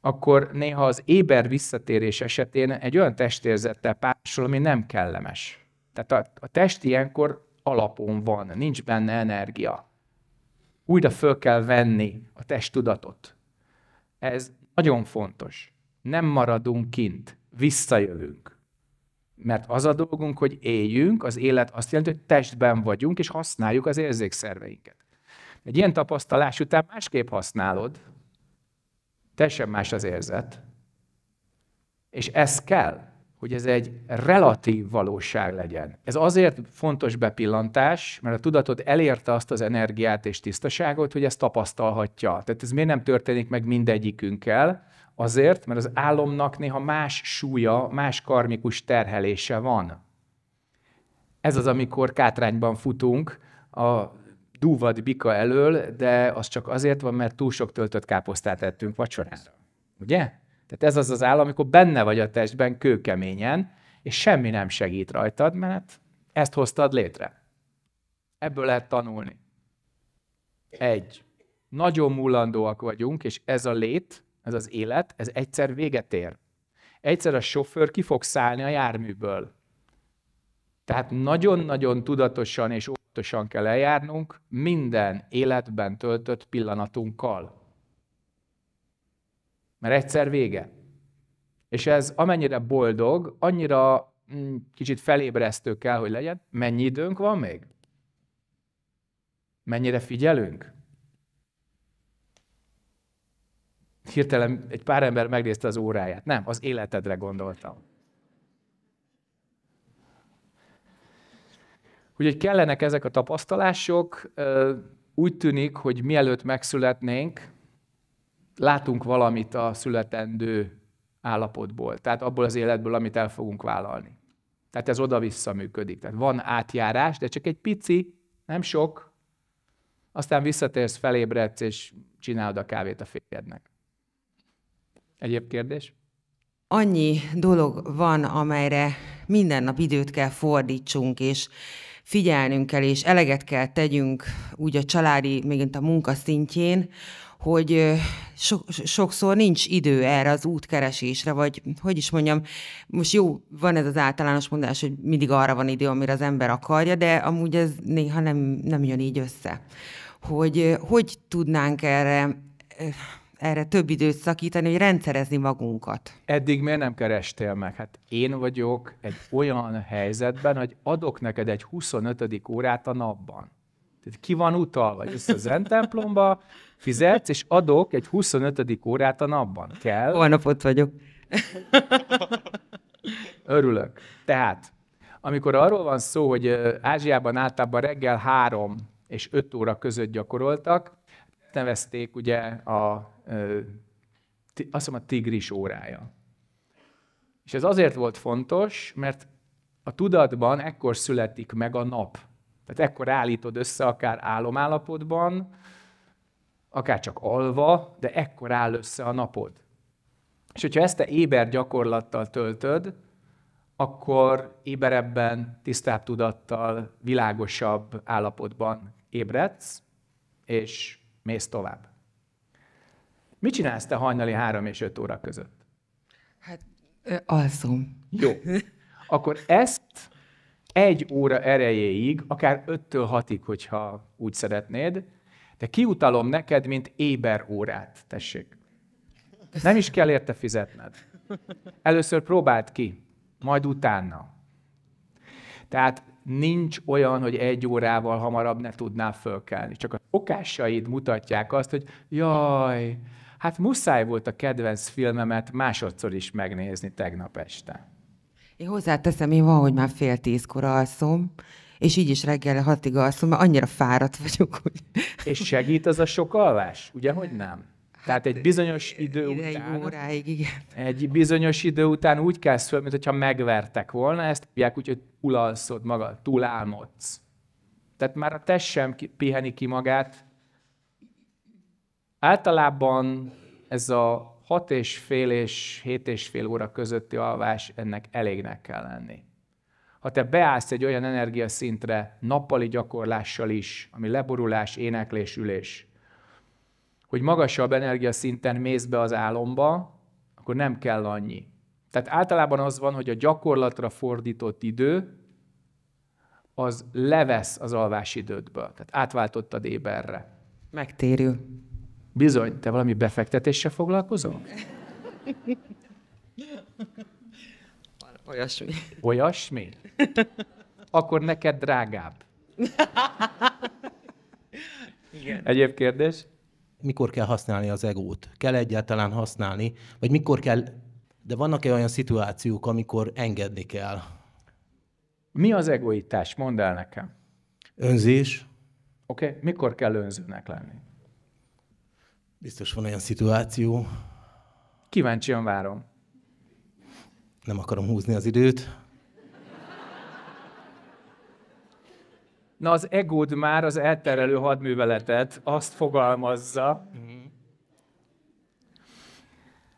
akkor néha az éber visszatérés esetén egy olyan testérzettel párosul, ami nem kellemes. Tehát a, a test ilyenkor alapon van, nincs benne energia. Újra föl kell venni a testtudatot. Ez nagyon fontos. Nem maradunk kint, visszajövünk. Mert az a dolgunk, hogy éljünk, az élet azt jelenti, hogy testben vagyunk, és használjuk az érzékszerveinket. Egy ilyen tapasztalás után másképp használod, teljesen más az érzet, és ez kell hogy ez egy relatív valóság legyen. Ez azért fontos bepillantás, mert a tudatod elérte azt az energiát és tisztaságot, hogy ezt tapasztalhatja. Tehát ez miért nem történik meg mindegyikünkkel? Azért, mert az álomnak néha más súlya, más karmikus terhelése van. Ez az, amikor kátrányban futunk a dúvad bika elől, de az csak azért van, mert túl sok töltött káposztát ettünk vacsorára. Ugye? Tehát ez az az állam, amikor benne vagy a testben kőkeményen, és semmi nem segít rajtad, mert hát ezt hoztad létre. Ebből lehet tanulni. Egy. Nagyon mullandóak vagyunk, és ez a lét, ez az élet, ez egyszer véget ér. Egyszer a sofőr ki fog szállni a járműből. Tehát nagyon-nagyon tudatosan és óvatosan kell eljárnunk minden életben töltött pillanatunkkal. Mert egyszer vége. És ez amennyire boldog, annyira mm, kicsit felébresztő kell, hogy legyen. Mennyi időnk van még? Mennyire figyelünk? Hirtelen egy pár ember megnézte az óráját. Nem, az életedre gondoltam. Úgyhogy kellenek ezek a tapasztalások. Úgy tűnik, hogy mielőtt megszületnénk, látunk valamit a születendő állapotból, tehát abból az életből, amit el fogunk vállalni. Tehát ez oda-vissza működik. Tehát van átjárás, de csak egy pici, nem sok, aztán visszatérsz, felébredsz, és csinálod a kávét a férjednek. Egyéb kérdés? Annyi dolog van, amelyre minden nap időt kell fordítsunk, és figyelnünk kell, és eleget kell tegyünk úgy a családi, mint a munka szintjén, hogy so, sokszor nincs idő erre az útkeresésre, vagy hogy is mondjam, most jó, van ez az általános mondás, hogy mindig arra van idő, amire az ember akarja, de amúgy ez néha nem, nem jön így össze. Hogy hogy tudnánk erre erre több időt szakítani, hogy rendszerezni magunkat. Eddig miért nem kerestél meg? Hát én vagyok egy olyan helyzetben, hogy adok neked egy 25. órát a napban. Tehát ki van utalva? Jössz az templomba, fizetsz, és adok egy 25. órát a napban. Kell. Holnap ott vagyok. Örülök. Tehát, amikor arról van szó, hogy Ázsiában általában reggel 3 és 5 óra között gyakoroltak, nevezték ugye a, azt a tigris órája. És ez azért volt fontos, mert a tudatban ekkor születik meg a nap. Tehát ekkor állítod össze akár álomállapotban, akár csak alva, de ekkor áll össze a napod. És hogyha ezt te éber gyakorlattal töltöd, akkor éberebben, tisztább tudattal, világosabb állapotban ébredsz, és mész tovább. Mit csinálsz te hajnali 3 és 5 óra között? Hát alszom. Jó. Akkor ezt egy óra erejéig, akár 5-től 6 hogyha úgy szeretnéd, de kiutalom neked, mint éber órát. Tessék. Nem is kell érte fizetned. Először próbáld ki, majd utána. Tehát nincs olyan, hogy egy órával hamarabb ne tudnál fölkelni. Csak a okásaid mutatják azt, hogy jaj, hát muszáj volt a kedvenc filmemet másodszor is megnézni tegnap este. Én hozzáteszem, én van, hogy már fél tízkor alszom, és így is reggel hatig alszom, mert annyira fáradt vagyok. Hogy... És segít az a sok alvás? Ugye, hogy nem? Tehát egy hát, bizonyos idő után... óráig, igen. Egy bizonyos idő után úgy kezd föl, mintha megvertek volna, ezt tudják úgy, hogy túlalszod magad, túlálmodsz. Tehát már a test sem piheni ki magát. Általában ez a hat és fél és hét és fél óra közötti alvás, ennek elégnek kell lenni ha te beállsz egy olyan energiaszintre nappali gyakorlással is, ami leborulás, éneklés, ülés, hogy magasabb energiaszinten mész be az álomba, akkor nem kell annyi. Tehát általában az van, hogy a gyakorlatra fordított idő, az levesz az alvás idődből. Tehát átváltottad éberre. Megtérül. Bizony, te valami befektetéssel foglalkozol? Olyasmi. Olyasmi? Akkor neked drágább. Igen. Egyéb kérdés? Mikor kell használni az egót? Kell egyáltalán használni? Vagy mikor kell... De vannak-e olyan szituációk, amikor engedni kell? Mi az egoitás? Mondd el nekem. Önzés. Oké, okay. mikor kell önzőnek lenni? Biztos van olyan szituáció. Kíváncsian várom. Nem akarom húzni az időt. Na az egód már az elterelő hadműveletet, azt fogalmazza. Mm.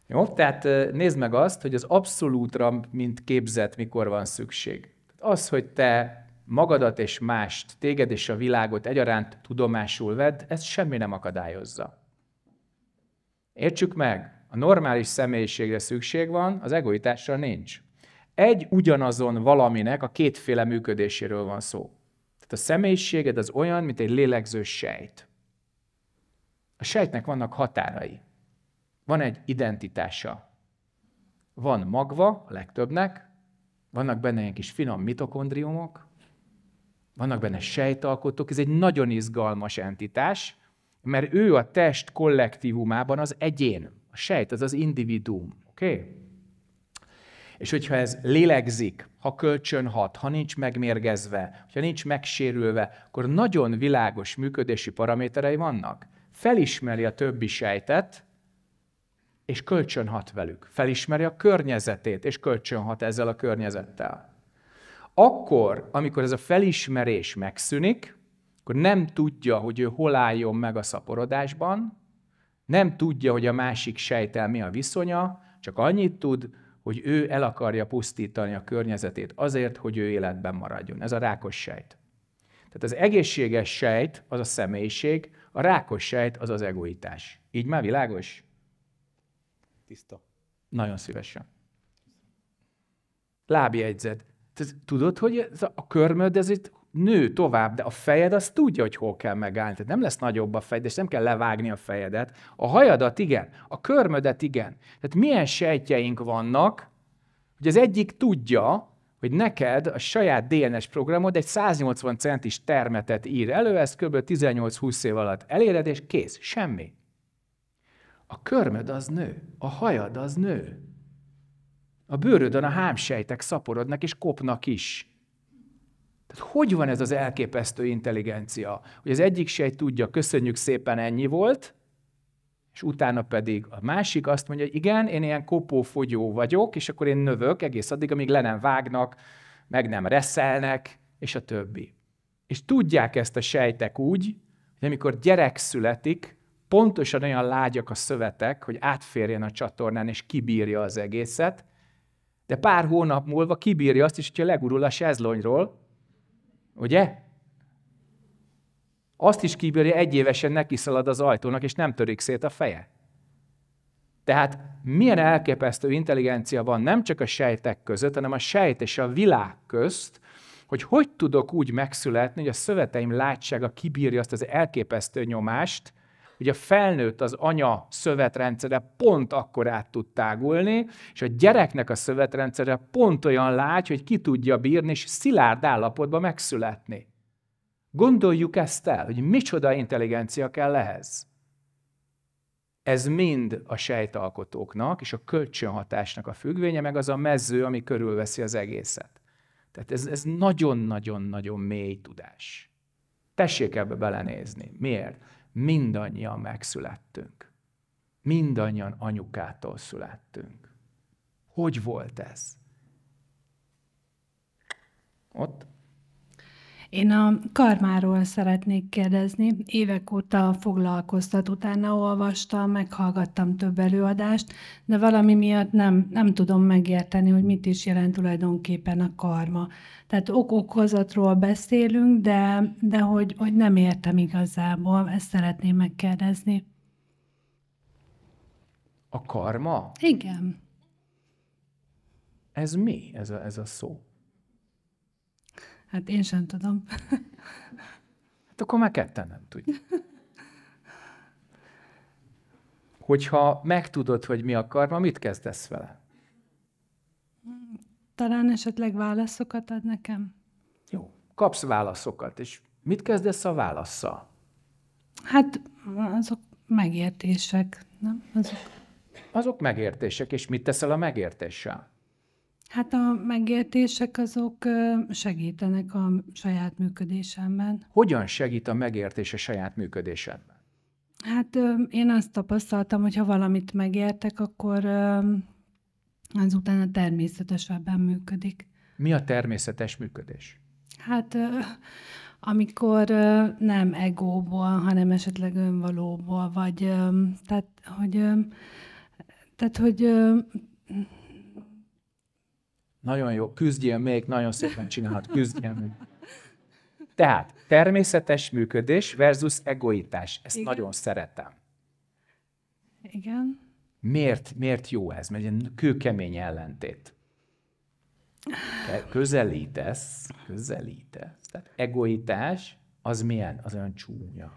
Jó, tehát nézd meg azt, hogy az abszolútra, mint képzet, mikor van szükség. Az, hogy te magadat és mást, téged és a világot egyaránt tudomásul vedd, ezt semmi nem akadályozza. Értsük meg, a normális személyiségre szükség van, az egoitásra nincs. Egy ugyanazon valaminek a kétféle működéséről van szó. Tehát a személyiséged az olyan, mint egy lélegző sejt. A sejtnek vannak határai. Van egy identitása. Van magva, a legtöbbnek, vannak benne ilyen kis finom mitokondriumok, vannak benne sejtalkotók, ez egy nagyon izgalmas entitás, mert ő a test kollektívumában az egyén sejt, ez az individuum. Oké? Okay? És hogyha ez lélegzik, ha kölcsönhat, ha nincs megmérgezve, ha nincs megsérülve, akkor nagyon világos működési paraméterei vannak. Felismeri a többi sejtet, és kölcsönhat velük. Felismeri a környezetét, és kölcsönhat ezzel a környezettel. Akkor, amikor ez a felismerés megszűnik, akkor nem tudja, hogy ő hol álljon meg a szaporodásban, nem tudja, hogy a másik sejtel mi a viszonya, csak annyit tud, hogy ő el akarja pusztítani a környezetét azért, hogy ő életben maradjon. Ez a rákos sejt. Tehát az egészséges sejt az a személyiség, a rákos sejt az az egoitás. Így már világos? Tiszta. Nagyon szívesen. Lábjegyzet. Tudod, hogy ez a körmöd, ez itt nő tovább, de a fejed az tudja, hogy hol kell megállni. Tehát nem lesz nagyobb a fejed, és nem kell levágni a fejedet. A hajadat igen, a körmödet igen. Tehát milyen sejtjeink vannak, hogy az egyik tudja, hogy neked a saját DNS programod egy 180 centis termetet ír elő, ezt kb. 18-20 év alatt eléred, és kész, semmi. A körmöd az nő, a hajad az nő. A bőrödön a hámsejtek szaporodnak és kopnak is. Tehát hogy van ez az elképesztő intelligencia, hogy az egyik sejt tudja, köszönjük szépen, ennyi volt, és utána pedig a másik azt mondja, hogy igen, én ilyen kopófogyó vagyok, és akkor én növök egész addig, amíg le nem vágnak, meg nem reszelnek, és a többi. És tudják ezt a sejtek úgy, hogy amikor gyerek születik, pontosan olyan lágyak a szövetek, hogy átférjen a csatornán, és kibírja az egészet, de pár hónap múlva kibírja azt is, hogyha legurul a sezlonyról, Ugye? Azt is kibírja, egy évesen neki szalad az ajtónak, és nem törik szét a feje. Tehát milyen elképesztő intelligencia van nem csak a sejtek között, hanem a sejt és a világ közt, hogy hogy tudok úgy megszületni, hogy a szöveteim látsága kibírja azt az elképesztő nyomást, hogy a felnőtt az anya szövetrendszere pont akkor át tud tágulni, és a gyereknek a szövetrendszere pont olyan lágy, hogy ki tudja bírni, és szilárd állapotban megszületni. Gondoljuk ezt el, hogy micsoda intelligencia kell ehhez. Ez mind a sejtalkotóknak és a kölcsönhatásnak a függvénye, meg az a mező, ami körülveszi az egészet. Tehát ez, ez nagyon-nagyon-nagyon mély tudás. Tessék ebbe belenézni. Miért? mindannyian megszülettünk. Mindannyian anyukától születtünk. Hogy volt ez? Ott én a karmáról szeretnék kérdezni. Évek óta foglalkoztat, utána olvastam, meghallgattam több előadást, de valami miatt nem, nem tudom megérteni, hogy mit is jelent tulajdonképpen a karma. Tehát okokozatról beszélünk, de, de hogy, hogy nem értem igazából, ezt szeretném megkérdezni. A karma? Igen. Ez mi, ez a, ez a szó? Hát én sem tudom. Hát akkor már ketten nem tudja. Hogyha megtudod, hogy mi a karma, mit kezdesz vele? Talán esetleg válaszokat ad nekem. Jó, kapsz válaszokat, és mit kezdesz a válaszsal? Hát azok megértések, nem? Azok, azok megértések, és mit teszel a megértéssel? Hát a megértések azok segítenek a saját működésemben. Hogyan segít a megértés a saját működésedben? Hát én azt tapasztaltam, hogy ha valamit megértek, akkor azután a természetesebben működik. Mi a természetes működés? Hát amikor nem egóból, hanem esetleg önvalóból, vagy tehát, hogy, tehát, hogy nagyon jó, küzdjél még, nagyon szépen csinálhat, küzdjél még. Tehát természetes működés versus egoitás. Ezt Igen. nagyon szeretem. Igen. Miért, miért jó ez? Mert egy kőkemény ellentét. Te közelítesz, közelítesz. Tehát egoitás, az milyen? Az olyan csúnya.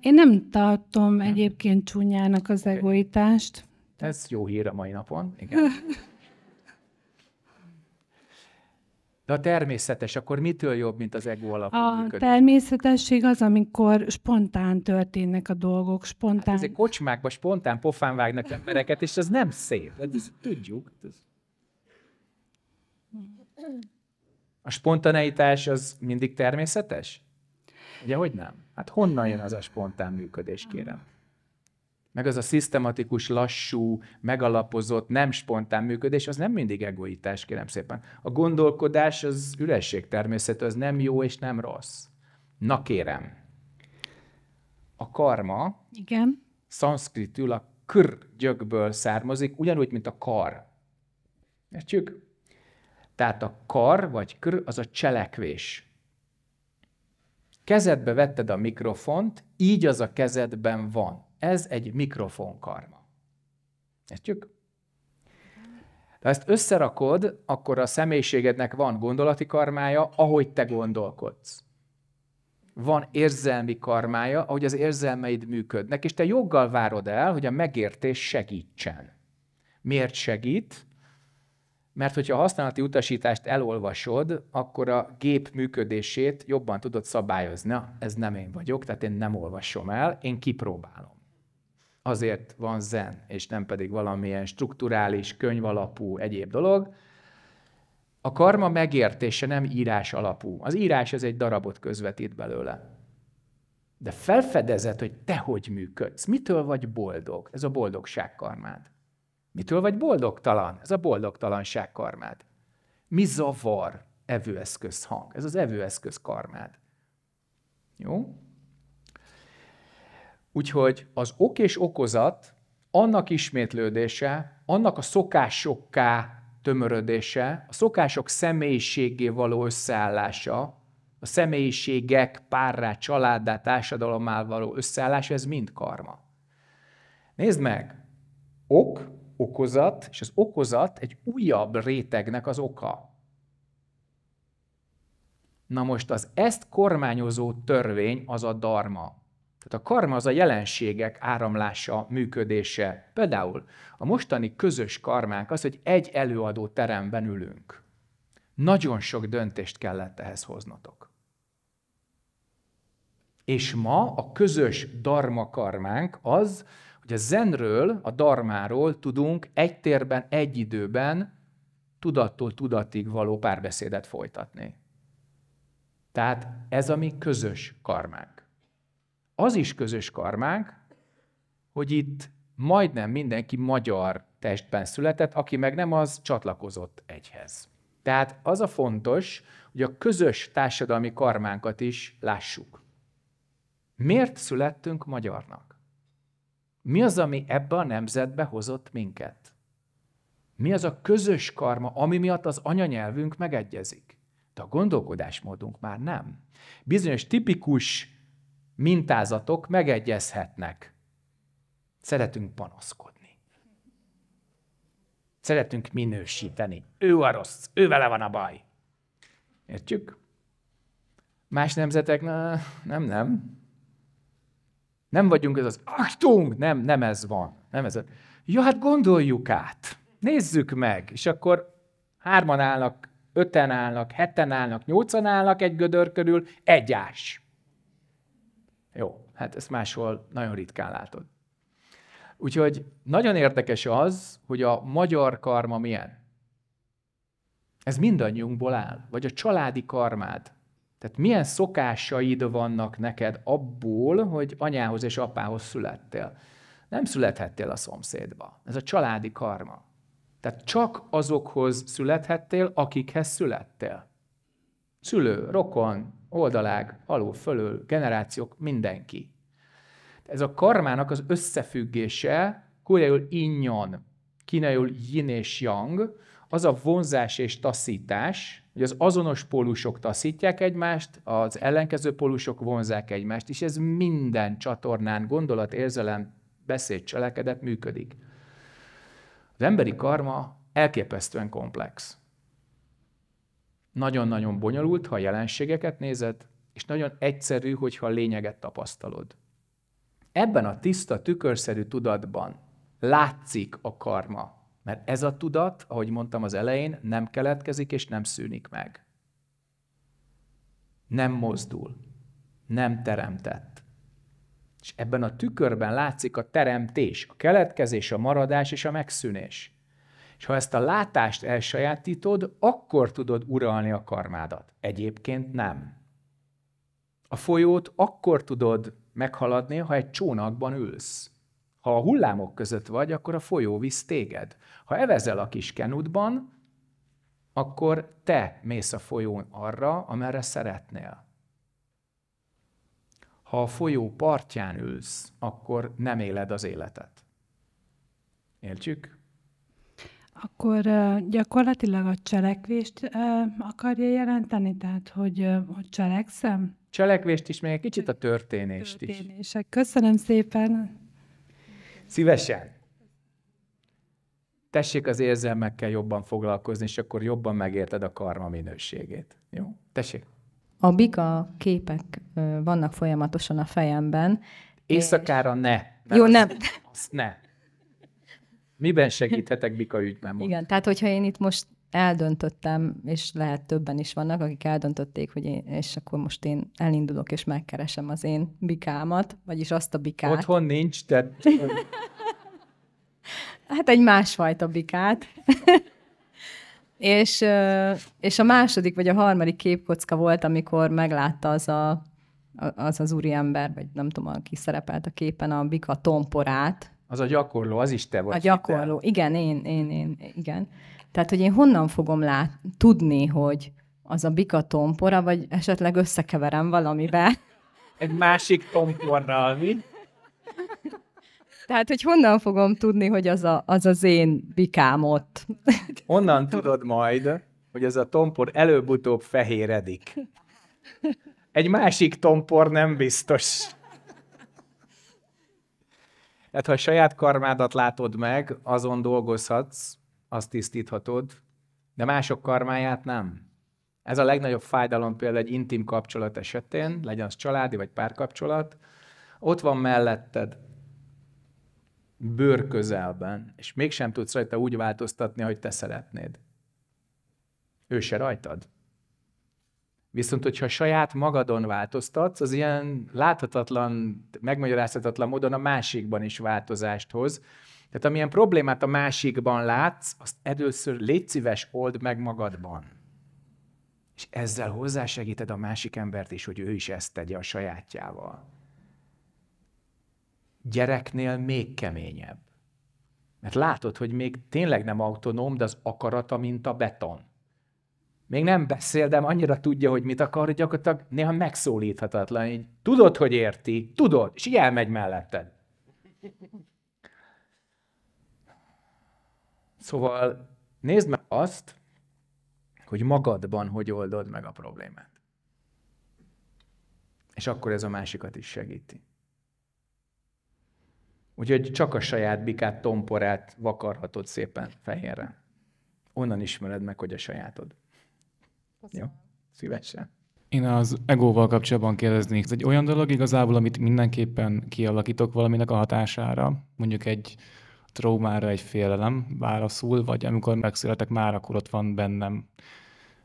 Én nem tartom egyébként csúnyának az egoitást. Ez jó hír a mai napon, igen. De a természetes, akkor mitől jobb, mint az ego alapú A működés? természetesség az, amikor spontán történnek a dolgok, hát spontán. Hát ezek kocsmákban spontán pofán vágnak embereket, és ez nem szép. Hát ez, tudjuk. Hát a spontaneitás az mindig természetes? Ugye, hogy nem? Hát honnan jön az a spontán működés, kérem? meg az a szisztematikus, lassú, megalapozott, nem spontán működés, az nem mindig egoitás, kérem szépen. A gondolkodás, az üresség természetű, az nem jó és nem rossz. Na kérem, a karma Igen. szanszkritül a kr gyökből származik, ugyanúgy, mint a kar. Értjük? Tehát a kar vagy kr az a cselekvés. Kezedbe vetted a mikrofont, így az a kezedben van. Ez egy mikrofonkarma. Értjük? Ha ezt összerakod, akkor a személyiségednek van gondolati karmája, ahogy te gondolkodsz. Van érzelmi karmája, ahogy az érzelmeid működnek, és te joggal várod el, hogy a megértés segítsen. Miért segít? Mert hogyha a használati utasítást elolvasod, akkor a gép működését jobban tudod szabályozni. Na, ez nem én vagyok, tehát én nem olvasom el, én kipróbálom azért van zen, és nem pedig valamilyen strukturális, könyvalapú egyéb dolog. A karma megértése nem írás alapú. Az írás az egy darabot közvetít belőle. De felfedezed, hogy te hogy működsz, mitől vagy boldog, ez a boldogság karmád. Mitől vagy boldogtalan, ez a boldogtalanság karmád. Mi zavar, evőeszköz hang, ez az evőeszköz karmád. Jó? Úgyhogy az ok és okozat, annak ismétlődése, annak a szokásokká tömörödése, a szokások személyiségé való összeállása, a személyiségek párrá, családdá, társadalommá való összeállása, ez mind karma. Nézd meg, ok, okozat, és az okozat egy újabb rétegnek az oka. Na most az ezt kormányozó törvény az a dharma. Tehát a karma az a jelenségek áramlása, működése. Például a mostani közös karmánk az, hogy egy előadó teremben ülünk. Nagyon sok döntést kellett ehhez hoznatok. És ma a közös dharma karmánk az, hogy a zenről, a darmáról tudunk egy térben, egy időben tudattól tudatig való párbeszédet folytatni. Tehát ez a mi közös karmánk az is közös karmánk, hogy itt majdnem mindenki magyar testben született, aki meg nem, az csatlakozott egyhez. Tehát az a fontos, hogy a közös társadalmi karmánkat is lássuk. Miért születtünk magyarnak? Mi az, ami ebbe a nemzetbe hozott minket? Mi az a közös karma, ami miatt az anyanyelvünk megegyezik? De a gondolkodásmódunk már nem. Bizonyos tipikus mintázatok megegyezhetnek. Szeretünk panaszkodni. Szeretünk minősíteni. Ő a rossz, ő vele van a baj. Értjük? Más nemzetek, na, nem, nem. Nem vagyunk ez az aktunk, nem, nem ez van. Nem ez. A... Ja, hát gondoljuk át. Nézzük meg. És akkor hárman állnak, öten állnak, heten állnak, nyolcan állnak egy gödör körül, egy ás. Jó, hát ezt máshol nagyon ritkán látod. Úgyhogy nagyon érdekes az, hogy a magyar karma milyen. Ez mindannyiunkból áll, vagy a családi karmád. Tehát milyen szokásaid vannak neked abból, hogy anyához és apához születtél. Nem születhettél a szomszédba. Ez a családi karma. Tehát csak azokhoz születhettél, akikhez születtél. Szülő, rokon, oldalág, alul, fölül, generációk, mindenki. Ez a karmának az összefüggése, koreaiul innyon, kínaiul yin és yang, az a vonzás és taszítás, hogy az azonos pólusok taszítják egymást, az ellenkező pólusok vonzák egymást, és ez minden csatornán gondolat, érzelem, beszéd, cselekedet működik. Az emberi karma elképesztően komplex nagyon-nagyon bonyolult, ha a jelenségeket nézed, és nagyon egyszerű, hogyha a lényeget tapasztalod. Ebben a tiszta, tükörszerű tudatban látszik a karma, mert ez a tudat, ahogy mondtam az elején, nem keletkezik és nem szűnik meg. Nem mozdul, nem teremtett. És ebben a tükörben látszik a teremtés, a keletkezés, a maradás és a megszűnés. És ha ezt a látást elsajátítod, akkor tudod uralni a karmádat. Egyébként nem. A folyót akkor tudod meghaladni, ha egy csónakban ülsz. Ha a hullámok között vagy, akkor a folyó visz téged. Ha evezel a kis kenutban, akkor te mész a folyón arra, amerre szeretnél. Ha a folyó partján ülsz, akkor nem éled az életet. Értjük? akkor gyakorlatilag a cselekvést akarja jelenteni, tehát hogy, hogy cselekszem? Cselekvést is, még egy kicsit a történést Történések. is. Köszönöm szépen. Szívesen. Tessék az érzelmekkel jobban foglalkozni, és akkor jobban megérted a karma minőségét. Jó? Tessék. A bika képek vannak folyamatosan a fejemben. Éjszakára és... ne. Jó, nem. Azt ne. Miben segíthetek Bika ügyben? Most? Igen, tehát hogyha én itt most eldöntöttem, és lehet többen is vannak, akik eldöntötték, hogy én, és akkor most én elindulok, és megkeresem az én bikámat, vagyis azt a bikát. Otthon nincs, de... hát egy másfajta bikát. és, és a második, vagy a harmadik képkocka volt, amikor meglátta az a, az az úriember, vagy nem tudom, aki szerepelt a képen, a bika tomporát, az a gyakorló, az is te vagy. A gyakorló, hitel. igen, én, én, én, igen. Tehát, hogy én honnan fogom lát, tudni, hogy az a bika tompora, vagy esetleg összekeverem valamivel. Egy másik tomporral, mi? Tehát, hogy honnan fogom tudni, hogy az a, az, az én bikám ott. Honnan tudod majd, hogy ez a tompor előbb-utóbb fehéredik? Egy másik tompor nem biztos. Tehát ha a saját karmádat látod meg, azon dolgozhatsz, azt tisztíthatod, de mások karmáját nem. Ez a legnagyobb fájdalom például egy intim kapcsolat esetén, legyen az családi vagy párkapcsolat, ott van melletted bőr közelben, és mégsem tudsz rajta úgy változtatni, hogy te szeretnéd. Ő se rajtad. Viszont, hogyha saját magadon változtatsz, az ilyen láthatatlan, megmagyarázhatatlan módon a másikban is változást hoz. Tehát amilyen problémát a másikban látsz, azt először légy szíves, old meg magadban. És ezzel hozzásegíted a másik embert is, hogy ő is ezt tegye a sajátjával. Gyereknél még keményebb. Mert látod, hogy még tényleg nem autonóm, de az akarata, mint a beton még nem beszél, de annyira tudja, hogy mit akar, hogy gyakorlatilag néha megszólíthatatlan. Így tudod, hogy érti, tudod, és így elmegy melletted. Szóval nézd meg azt, hogy magadban hogy oldod meg a problémát. És akkor ez a másikat is segíti. Úgyhogy csak a saját bikát, tomporát vakarhatod szépen fehérre. Onnan ismered meg, hogy a sajátod. Köszönöm. Jó, szívesen. Én az egóval kapcsolatban kérdeznék. Ez egy olyan dolog igazából, amit mindenképpen kialakítok valaminek a hatására, mondjuk egy traumára egy félelem válaszul, vagy amikor megszületek már, akkor ott van bennem.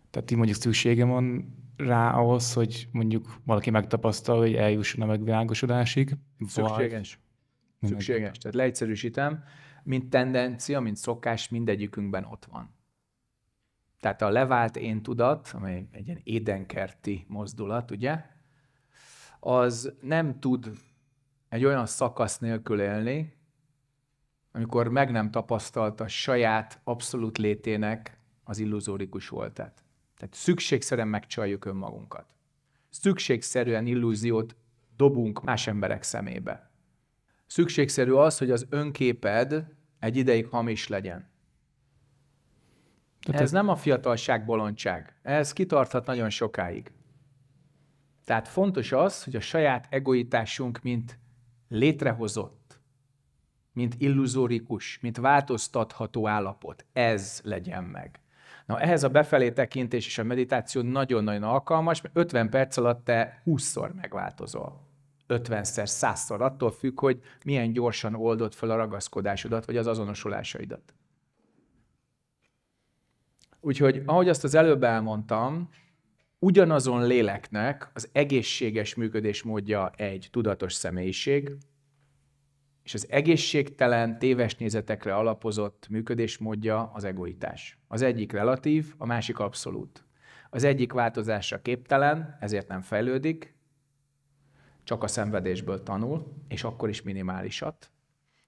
Tehát így mondjuk szükségem van rá ahhoz, hogy mondjuk valaki megtapasztal, hogy eljusson a megvilágosodásig. Szükséges. Vagy... Szükséges. Tehát leegyszerűsítem, mint tendencia, mint szokás mindegyikünkben ott van. Tehát a levált én tudat, amely egy ilyen édenkerti mozdulat, ugye, az nem tud egy olyan szakasz nélkül élni, amikor meg nem tapasztalta saját abszolút létének az illuzórikus voltát. Tehát szükségszerűen megcsaljuk önmagunkat. Szükségszerűen illúziót dobunk más emberek szemébe. Szükségszerű az, hogy az önképed egy ideig hamis legyen. Tehát ez, ez nem a fiatalság bolondság. Ez kitarthat nagyon sokáig. Tehát fontos az, hogy a saját egoitásunk, mint létrehozott, mint illuzórikus, mint változtatható állapot, ez legyen meg. Na, ehhez a befelé tekintés és a meditáció nagyon-nagyon alkalmas, mert 50 perc alatt te 20-szor megváltozol. 50-szer, 100-szor, attól függ, hogy milyen gyorsan oldod fel a ragaszkodásodat, vagy az azonosulásaidat. Úgyhogy ahogy azt az előbb elmondtam, ugyanazon léleknek az egészséges működésmódja egy tudatos személyiség, és az egészségtelen, téves nézetekre alapozott működésmódja az egoitás. Az egyik relatív, a másik abszolút. Az egyik változásra képtelen, ezért nem fejlődik, csak a szenvedésből tanul, és akkor is minimálisat.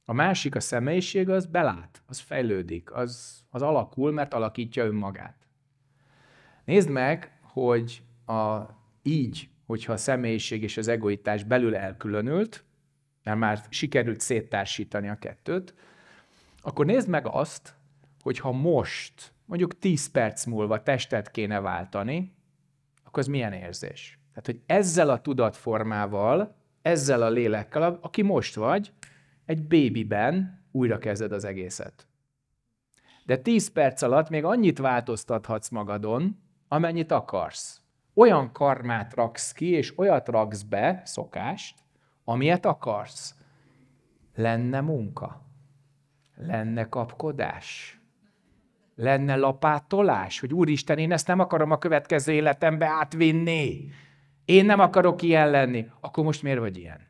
A másik, a személyiség, az belát, az fejlődik, az, az alakul, mert alakítja önmagát. Nézd meg, hogy a, így, hogyha a személyiség és az egoitás belül elkülönült, mert már sikerült széttársítani a kettőt, akkor nézd meg azt, hogyha most, mondjuk 10 perc múlva testet kéne váltani, akkor az milyen érzés? Tehát, hogy ezzel a tudatformával, ezzel a lélekkel, aki most vagy, egy bébiben újra kezded az egészet. De 10 perc alatt még annyit változtathatsz magadon, amennyit akarsz. Olyan karmát raksz ki, és olyat raksz be, szokást, amilyet akarsz. Lenne munka. Lenne kapkodás lenne lapátolás, hogy úristen, én ezt nem akarom a következő életembe átvinni. Én nem akarok ilyen lenni. Akkor most miért vagy ilyen?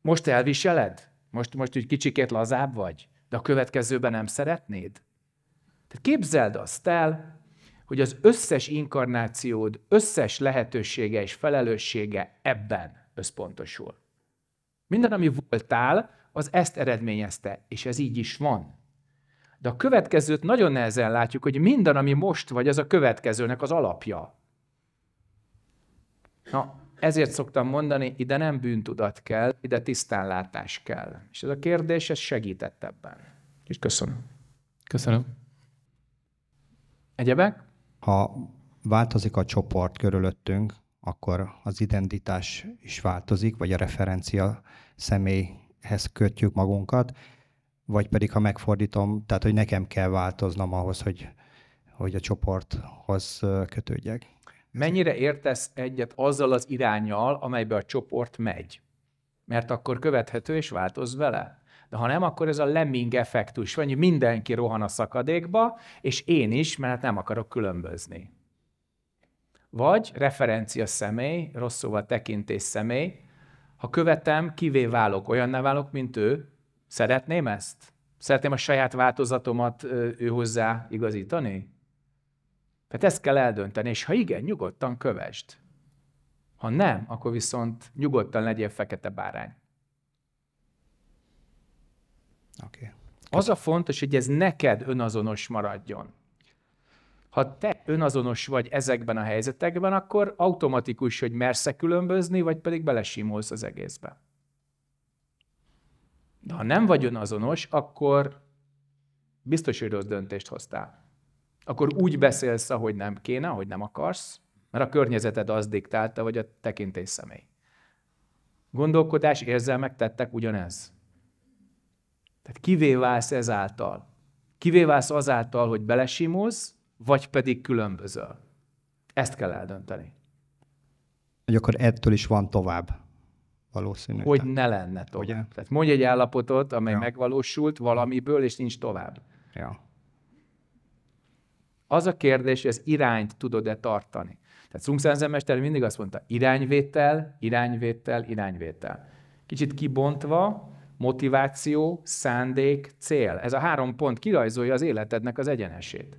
Most elviseled? Most, most úgy kicsikét lazább vagy, de a következőben nem szeretnéd? Tehát képzeld azt el, hogy az összes inkarnációd, összes lehetősége és felelőssége ebben összpontosul. Minden, ami voltál, az ezt eredményezte, és ez így is van. De a következőt nagyon nehezen látjuk, hogy minden, ami most vagy, az a következőnek az alapja. Na, ezért szoktam mondani, ide nem bűntudat kell, ide tisztánlátás kell. És ez a kérdés, ez segített ebben. És köszönöm. Köszönöm. Egyebek? Ha változik a csoport körülöttünk, akkor az identitás is változik, vagy a referencia személyhez kötjük magunkat, vagy pedig ha megfordítom, tehát hogy nekem kell változnom ahhoz, hogy, hogy a csoporthoz kötődjek mennyire értesz egyet azzal az irányjal, amelybe a csoport megy. Mert akkor követhető és változ vele. De ha nem, akkor ez a lemming effektus, vagy mindenki rohan a szakadékba, és én is, mert nem akarok különbözni. Vagy referencia személy, rossz szóval tekintés személy, ha követem, kivé válok, ne válok, mint ő, szeretném ezt? Szeretném a saját változatomat ő hozzá igazítani? Tehát ezt kell eldönteni, és ha igen, nyugodtan kövesd. Ha nem, akkor viszont nyugodtan legyél fekete bárány. Okay. Az a fontos, hogy ez neked önazonos maradjon. Ha te önazonos vagy ezekben a helyzetekben, akkor automatikus, hogy mersz különbözni, vagy pedig belesimulsz az egészbe. De ha nem vagy önazonos, akkor biztos, hogy rossz döntést hoztál akkor úgy beszélsz, ahogy nem kéne, ahogy nem akarsz, mert a környezeted az diktálta, vagy a tekintés személy. Gondolkodás, érzelmek, tettek ugyanez. Tehát kivé válsz ezáltal? Kivé válsz azáltal, hogy belesimulsz, vagy pedig különbözöl? Ezt kell eldönteni. Hogy akkor ettől is van tovább valószínű. Hogy ne lenne tovább. Ugye? Tehát mondj egy állapotot, amely ja. megvalósult valamiből, és nincs tovább. Ja. Az a kérdés, hogy az irányt tudod-e tartani. Tehát Szungszánzen mester mindig azt mondta, irányvétel, irányvétel, irányvétel. Kicsit kibontva, motiváció, szándék, cél. Ez a három pont kirajzolja az életednek az egyenesét.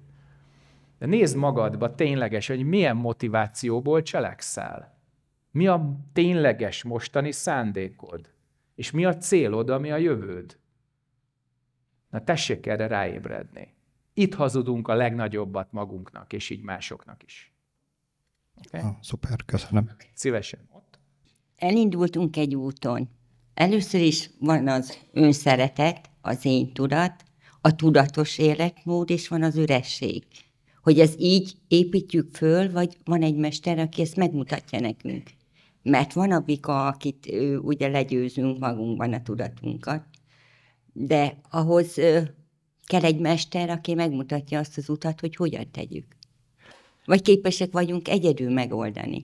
De nézd magadba ténylegesen, hogy milyen motivációból cselekszel. Mi a tényleges mostani szándékod? És mi a célod, ami a jövőd? Na tessék erre ráébredni itt hazudunk a legnagyobbat magunknak, és így másoknak is. Okay? Ah, ha, szuper, köszönöm. Szívesen. Elindultunk egy úton. Először is van az önszeretet, az én tudat, a tudatos életmód, és van az üresség. Hogy ez így építjük föl, vagy van egy mester, aki ezt megmutatja nekünk. Mert van a vika, akit ugye legyőzünk magunkban a tudatunkat, de ahhoz Kell egy mester, aki megmutatja azt az utat, hogy hogyan tegyük. Vagy képesek vagyunk egyedül megoldani.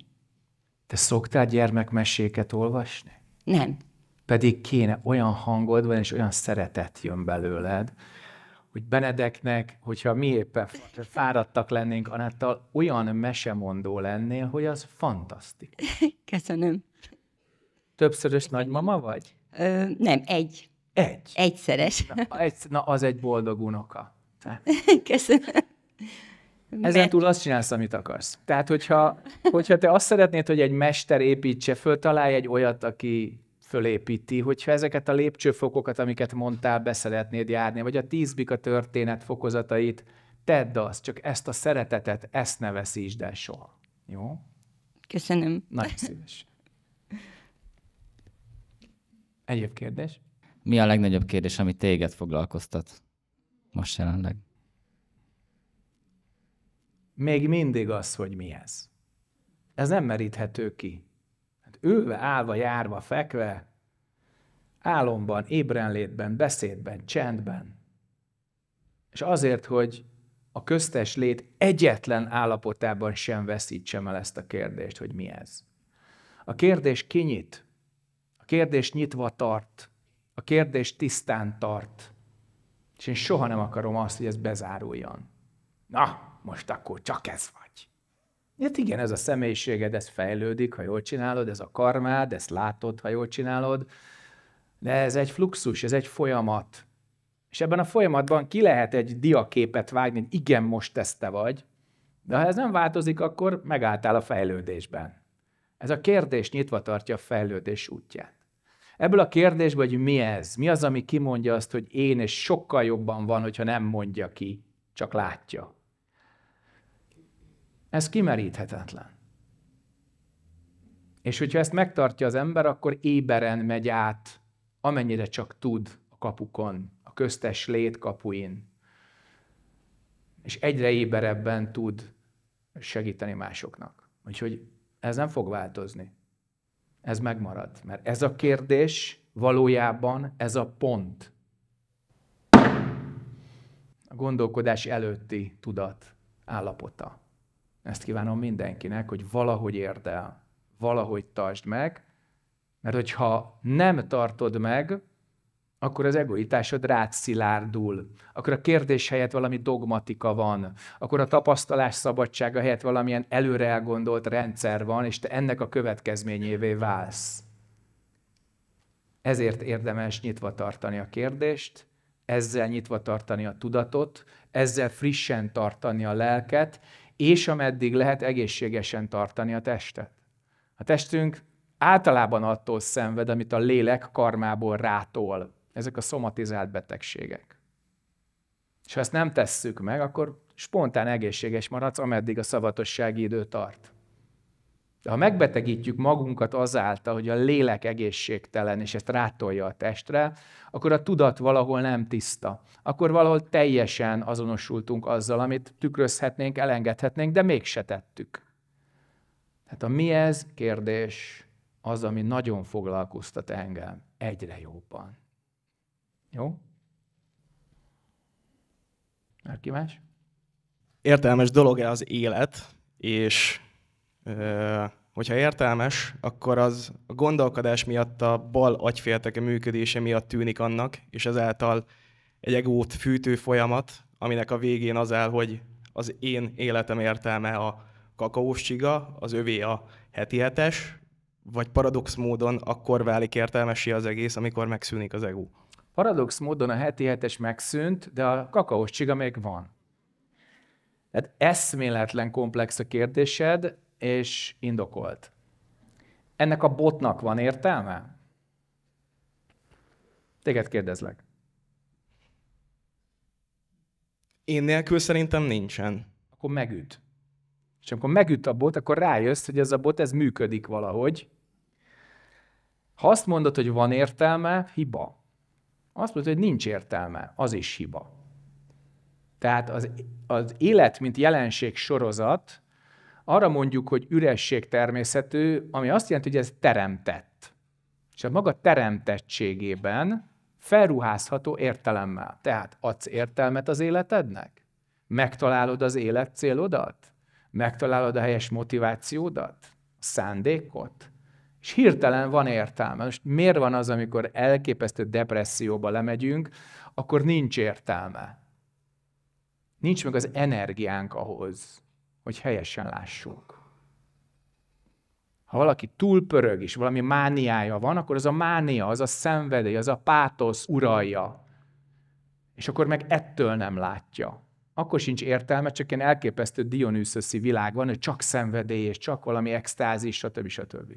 Te szoktál gyermekmeséket olvasni? Nem. Pedig kéne olyan hangod van, és olyan szeretet jön belőled, hogy Benedeknek, hogyha mi éppen fáradtak lennénk Anáttal, olyan mesemondó lennél, hogy az fantasztikus. Köszönöm. Többszörös nagymama vagy? Ö, nem, egy. Egy. Egyszeres. Na, egy, na az egy boldog unoka. Köszönöm. Ezen túl azt csinálsz, amit akarsz. Tehát, hogyha, hogyha te azt szeretnéd, hogy egy mester építse föl, találj egy olyat, aki fölépíti, hogyha ezeket a lépcsőfokokat, amiket mondtál, beszeretnéd járni, vagy a tízbika történet fokozatait, tedd azt, csak ezt a szeretetet, ezt ne veszítsd el soha. Jó? Köszönöm. Nagyon szíves. Egyéb kérdés? Mi a legnagyobb kérdés, ami téged foglalkoztat most jelenleg? Még mindig az, hogy mi ez. Ez nem meríthető ki. Hát ülve, állva, járva, fekve, álomban, ébrenlétben, beszédben, csendben. És azért, hogy a köztes lét egyetlen állapotában sem veszítsem el ezt a kérdést, hogy mi ez. A kérdés kinyit. A kérdés nyitva tart a kérdés tisztán tart. És én soha nem akarom azt, hogy ez bezáruljon. Na, most akkor csak ez vagy. Hát igen, ez a személyiséged, ez fejlődik, ha jól csinálod, ez a karmád, ezt látod, ha jól csinálod, de ez egy fluxus, ez egy folyamat. És ebben a folyamatban ki lehet egy diaképet vágni, hogy igen, most ezt te vagy, de ha ez nem változik, akkor megálltál a fejlődésben. Ez a kérdés nyitva tartja a fejlődés útját. Ebből a kérdésből, hogy mi ez, mi az, ami kimondja azt, hogy én, és sokkal jobban van, hogyha nem mondja ki, csak látja. Ez kimeríthetetlen. És hogyha ezt megtartja az ember, akkor éberen megy át, amennyire csak tud a kapukon, a köztes létkapuin, És egyre éberebben tud segíteni másoknak. Úgyhogy ez nem fog változni ez megmarad. Mert ez a kérdés valójában ez a pont. A gondolkodás előtti tudat állapota. Ezt kívánom mindenkinek, hogy valahogy érdel, valahogy tartsd meg, mert hogyha nem tartod meg, akkor az egoitásod rád szilárdul. Akkor a kérdés helyett valami dogmatika van. Akkor a tapasztalás szabadsága helyett valamilyen előre elgondolt rendszer van, és te ennek a következményévé válsz. Ezért érdemes nyitva tartani a kérdést, ezzel nyitva tartani a tudatot, ezzel frissen tartani a lelket, és ameddig lehet egészségesen tartani a testet. A testünk általában attól szenved, amit a lélek karmából rátol. Ezek a szomatizált betegségek. És ha ezt nem tesszük meg, akkor spontán egészséges maradsz, ameddig a szavatossági idő tart. De ha megbetegítjük magunkat azáltal, hogy a lélek egészségtelen, és ezt rátolja a testre, akkor a tudat valahol nem tiszta. Akkor valahol teljesen azonosultunk azzal, amit tükrözhetnénk, elengedhetnénk, de mégse tettük. Hát a mi ez kérdés az, ami nagyon foglalkoztat engem egyre jobban. Jó? Márki más? Értelmes dolog-e az élet, és ö, hogyha értelmes, akkor az a gondolkodás miatt a bal agyfélteke működése miatt tűnik annak, és ezáltal egy egót fűtő folyamat, aminek a végén az áll, hogy az én életem értelme a kakaós csiga, az övé a heti hetes, vagy paradox módon akkor válik értelmesi az egész, amikor megszűnik az egó. Paradox módon a heti hetes megszűnt, de a kakaós csiga még van. Tehát eszméletlen komplex a kérdésed, és indokolt. Ennek a botnak van értelme? Téged kérdezlek. Én nélkül szerintem nincsen. Akkor megüt. És amikor megüt a bot, akkor rájössz, hogy ez a bot, ez működik valahogy. Ha azt mondod, hogy van értelme, hiba. Azt mondta, hogy nincs értelme, az is hiba. Tehát az, az élet, mint jelenség sorozat, arra mondjuk, hogy üresség természetű, ami azt jelenti, hogy ez teremtett. És a maga teremtettségében felruházható értelemmel. Tehát adsz értelmet az életednek? Megtalálod az élet célodat? Megtalálod a helyes motivációdat? A szándékot? és hirtelen van értelme. Most miért van az, amikor elképesztő depresszióba lemegyünk, akkor nincs értelme. Nincs meg az energiánk ahhoz, hogy helyesen lássuk. Ha valaki túlpörög és valami mániája van, akkor az a mánia, az a szenvedély, az a pátosz uralja. És akkor meg ettől nem látja. Akkor sincs értelme, csak ilyen elképesztő dionűszöszi világ van, hogy csak szenvedély, és csak valami extázis, stb. stb. stb.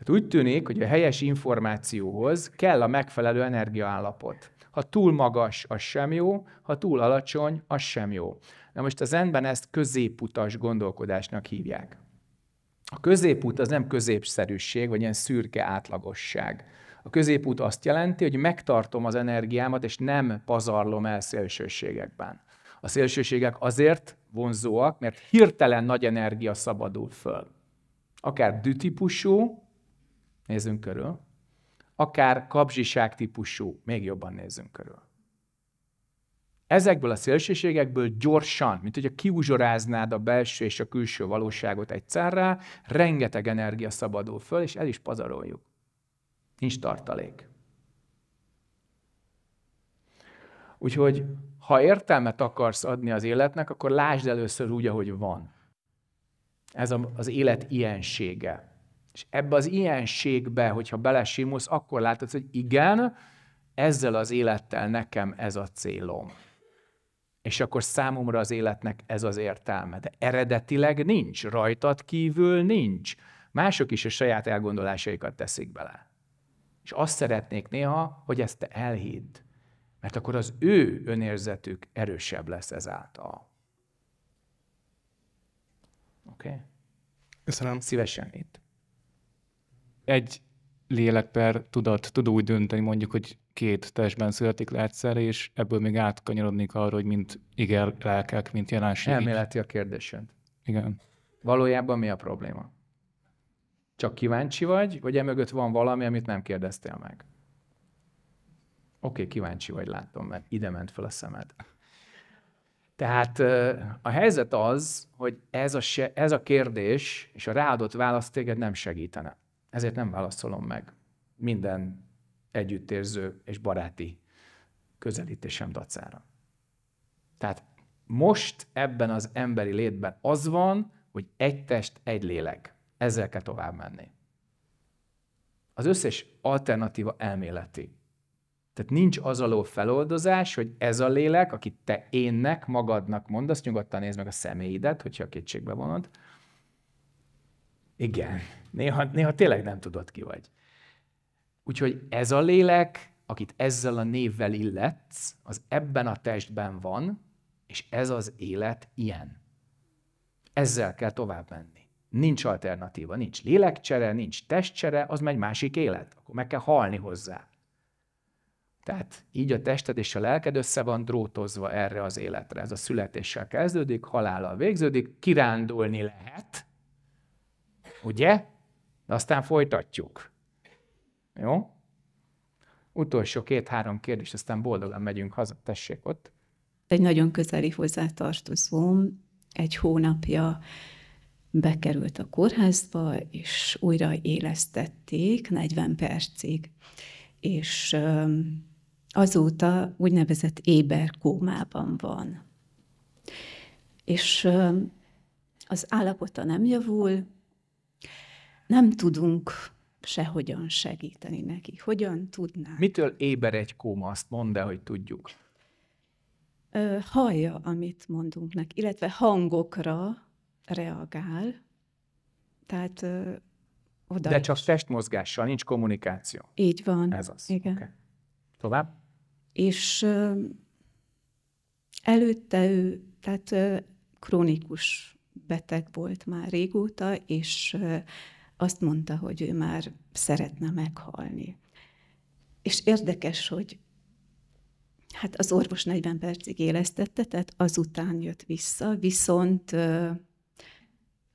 Tehát úgy tűnik, hogy a helyes információhoz kell a megfelelő energiaállapot. Ha túl magas, az sem jó, ha túl alacsony, az sem jó. Na most az enben ezt középutas gondolkodásnak hívják. A középút az nem középszerűség, vagy ilyen szürke átlagosság. A középút azt jelenti, hogy megtartom az energiámat, és nem pazarlom el szélsőségekben. A szélsőségek azért vonzóak, mert hirtelen nagy energia szabadul föl. Akár dütipusú nézzünk körül, akár kapzsiság típusú, még jobban nézzünk körül. Ezekből a szélsőségekből gyorsan, mint hogyha kiuzsoráznád a belső és a külső valóságot egyszerre, rengeteg energia szabadul föl, és el is pazaroljuk. Nincs tartalék. Úgyhogy, ha értelmet akarsz adni az életnek, akkor lásd először úgy, ahogy van. Ez az élet iensége. És ebbe az ilyenségbe, hogyha belesimulsz, akkor látod, hogy igen, ezzel az élettel nekem ez a célom. És akkor számomra az életnek ez az értelme. De eredetileg nincs, rajtad kívül nincs. Mások is a saját elgondolásaikat teszik bele. És azt szeretnék néha, hogy ezt te elhidd. Mert akkor az ő önérzetük erősebb lesz ezáltal. Oké? Okay? Köszönöm. Szívesen itt egy lélek per tudat tud úgy dönteni, mondjuk, hogy két testben születik le egyszerre, és ebből még átkanyarodnék arra, hogy mint igen, lelkek, mint jelenség. Elméleti a kérdésed. Igen. Valójában mi a probléma? Csak kíváncsi vagy, vagy emögött van valami, amit nem kérdeztél meg? Oké, okay, kíváncsi vagy, látom, mert ide ment fel a szemed. Tehát a helyzet az, hogy ez a, se, ez a kérdés és a ráadott válasz téged nem segítene ezért nem válaszolom meg minden együttérző és baráti közelítésem dacára. Tehát most ebben az emberi létben az van, hogy egy test, egy lélek. Ezzel kell tovább menni. Az összes alternatíva elméleti. Tehát nincs az alól feloldozás, hogy ez a lélek, akit te énnek, magadnak mondasz, nyugodtan nézd meg a személyidet, hogyha a kétségbe vonod, igen. Néha, néha tényleg nem tudod, ki vagy. Úgyhogy ez a lélek, akit ezzel a névvel illetsz, az ebben a testben van, és ez az élet ilyen. Ezzel kell tovább menni. Nincs alternatíva, nincs lélekcsere, nincs testcsere, az megy másik élet. Akkor meg kell halni hozzá. Tehát így a tested és a lelked össze van drótozva erre az életre. Ez a születéssel kezdődik, halállal végződik, kirándulni lehet, Ugye? De aztán folytatjuk. Jó? Utolsó két-három kérdés, aztán boldogan megyünk haza. Tessék ott. Egy nagyon közeli hozzátartozóm egy hónapja bekerült a kórházba, és újra élesztették 40 percig. És azóta úgynevezett éber kómában van. És az állapota nem javul, nem tudunk sehogyan segíteni neki. Hogyan tudnánk? Mitől éber egy kóma? Azt mondd el, hogy tudjuk. Ö, hallja, amit mondunk neki, illetve hangokra reagál. Tehát ö, oda De csak is. testmozgással, nincs kommunikáció. Így van. Ez az. Igen. Okay. Tovább? És ö, előtte ő, tehát ö, krónikus beteg volt már régóta, és ö, azt mondta, hogy ő már szeretne meghalni. És érdekes, hogy hát az orvos 40 percig élesztette, tehát azután jött vissza, viszont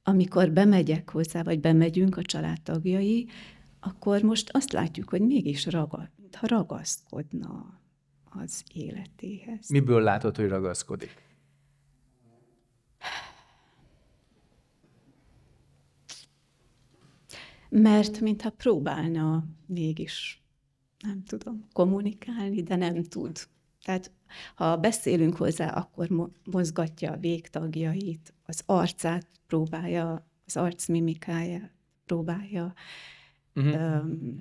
amikor bemegyek hozzá, vagy bemegyünk a családtagjai, akkor most azt látjuk, hogy mégis ragad, ragaszkodna az életéhez. Miből látod, hogy ragaszkodik? mert mintha próbálna mégis, nem tudom, kommunikálni, de nem tud. Tehát ha beszélünk hozzá, akkor mozgatja a végtagjait, az arcát próbálja, az arc mimikája próbálja. Uh-huh. Um,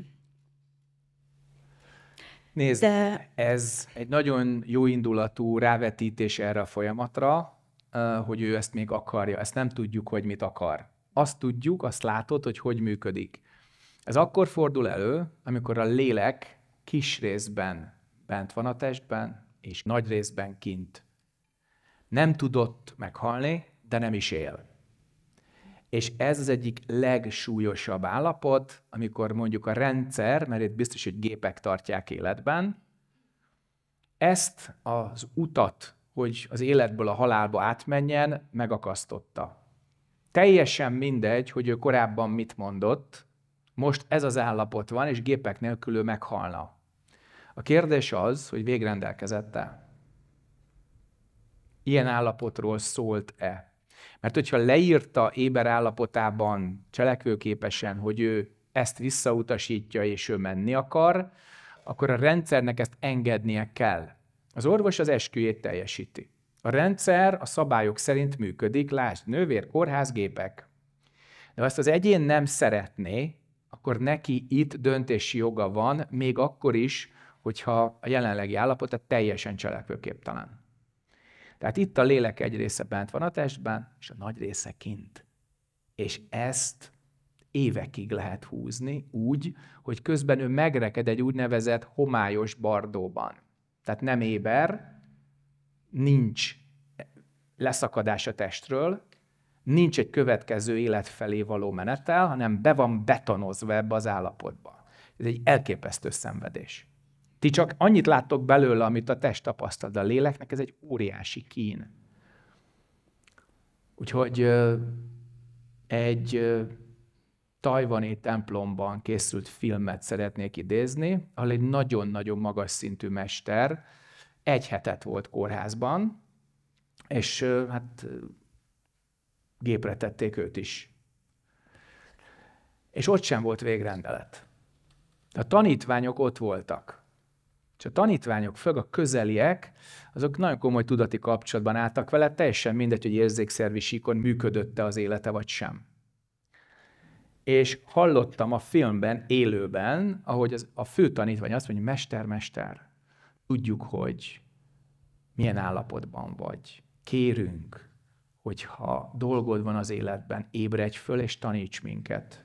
Nézd, de... ez egy nagyon jó indulatú rávetítés erre a folyamatra, hogy ő ezt még akarja. Ezt nem tudjuk, hogy mit akar azt tudjuk, azt látod, hogy hogy működik. Ez akkor fordul elő, amikor a lélek kis részben bent van a testben, és nagy részben kint. Nem tudott meghalni, de nem is él. És ez az egyik legsúlyosabb állapot, amikor mondjuk a rendszer, mert itt biztos, hogy gépek tartják életben, ezt az utat, hogy az életből a halálba átmenjen, megakasztotta. Teljesen mindegy, hogy ő korábban mit mondott, most ez az állapot van, és gépek nélkül ő meghalna. A kérdés az, hogy végrendelkezette. e Ilyen állapotról szólt-e? Mert hogyha leírta éber állapotában cselekvőképesen, hogy ő ezt visszautasítja, és ő menni akar, akkor a rendszernek ezt engednie kell. Az orvos az esküjét teljesíti. A rendszer a szabályok szerint működik, lásd, nővér, kórház, gépek. De ha ezt az egyén nem szeretné, akkor neki itt döntési joga van, még akkor is, hogyha a jelenlegi állapota teljesen cselekvőképtelen. Tehát itt a lélek egy része bent van a testben, és a nagy része kint. És ezt évekig lehet húzni úgy, hogy közben ő megreked egy úgynevezett homályos bardóban. Tehát nem éber, nincs eh, leszakadás a testről, nincs egy következő élet felé való menetel, hanem be van betonozva ebbe az állapotba. Ez egy elképesztő szenvedés. Ti csak annyit láttok belőle, amit a test tapasztal, de a léleknek ez egy óriási kín. Úgyhogy egy tajvani templomban készült filmet szeretnék idézni, ahol egy nagyon-nagyon magas szintű mester, egy hetet volt kórházban, és hát gépre tették őt is. És ott sem volt végrendelet. A tanítványok ott voltak. És a tanítványok, főleg a közeliek, azok nagyon komoly tudati kapcsolatban álltak vele, teljesen mindegy, hogy érzékszervi síkon működötte az élete vagy sem. És hallottam a filmben, élőben, ahogy az, a fő tanítvány azt mondja, mester, mester, tudjuk, hogy milyen állapotban vagy. Kérünk, hogyha dolgod van az életben, ébredj föl és taníts minket.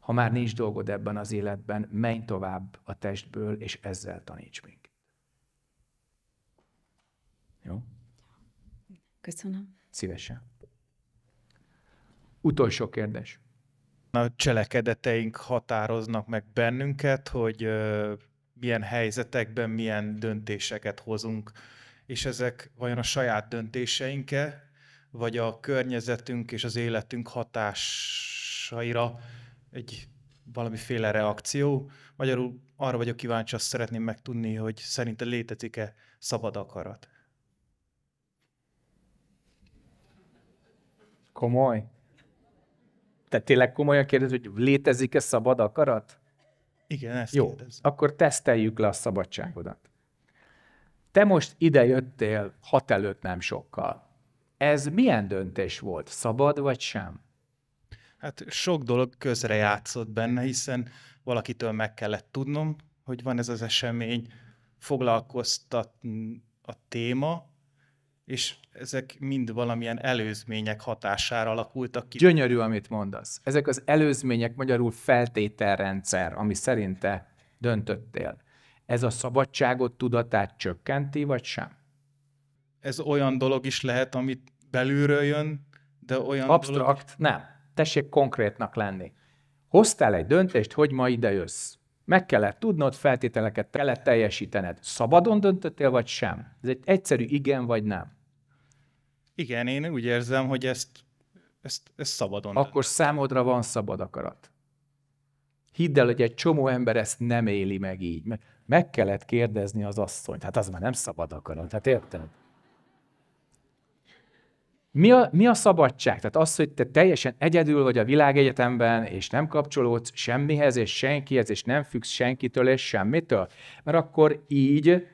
Ha már nincs dolgod ebben az életben, menj tovább a testből, és ezzel taníts minket. Jó? Köszönöm. Szívesen. Utolsó kérdés. A cselekedeteink határoznak meg bennünket, hogy milyen helyzetekben milyen döntéseket hozunk, és ezek vajon a saját döntéseinke, vagy a környezetünk és az életünk hatásaira egy valamiféle reakció. Magyarul arra vagyok kíváncsi, azt szeretném megtudni, hogy szerinted létezik-e szabad akarat. Komoly? Tehát tényleg komolyan kérdez, hogy létezik-e szabad akarat? Igen, ezt Jó, kérdezem. akkor teszteljük le a szabadságodat. Te most ide jöttél hat előtt nem sokkal. Ez milyen döntés volt? Szabad vagy sem? Hát sok dolog közre játszott benne, hiszen valakitől meg kellett tudnom, hogy van ez az esemény, foglalkoztat a téma, és ezek mind valamilyen előzmények hatására alakultak ki. Gyönyörű, amit mondasz. Ezek az előzmények magyarul feltételrendszer, ami szerinte döntöttél. Ez a szabadságot, tudatát csökkenti, vagy sem? Ez olyan dolog is lehet, amit belülről jön, de olyan Abstrakt? Dolog... Nem. Tessék konkrétnak lenni. Hoztál egy döntést, hogy ma ide jössz. Meg kellett tudnod, feltételeket kellett teljesítened. Szabadon döntöttél, vagy sem? Ez egy egyszerű igen vagy nem. Igen, én úgy érzem, hogy ezt, ezt, ezt szabadon. Akkor tettem. számodra van szabad akarat. Hidd el, hogy egy csomó ember ezt nem éli meg így. Meg, meg kellett kérdezni az asszonyt. Hát az már nem szabad akarat, hát érted? Mi a, mi a szabadság? Tehát az, hogy te teljesen egyedül vagy a világegyetemben, és nem kapcsolódsz semmihez, és senkihez, és nem függsz senkitől, és semmitől? Mert akkor így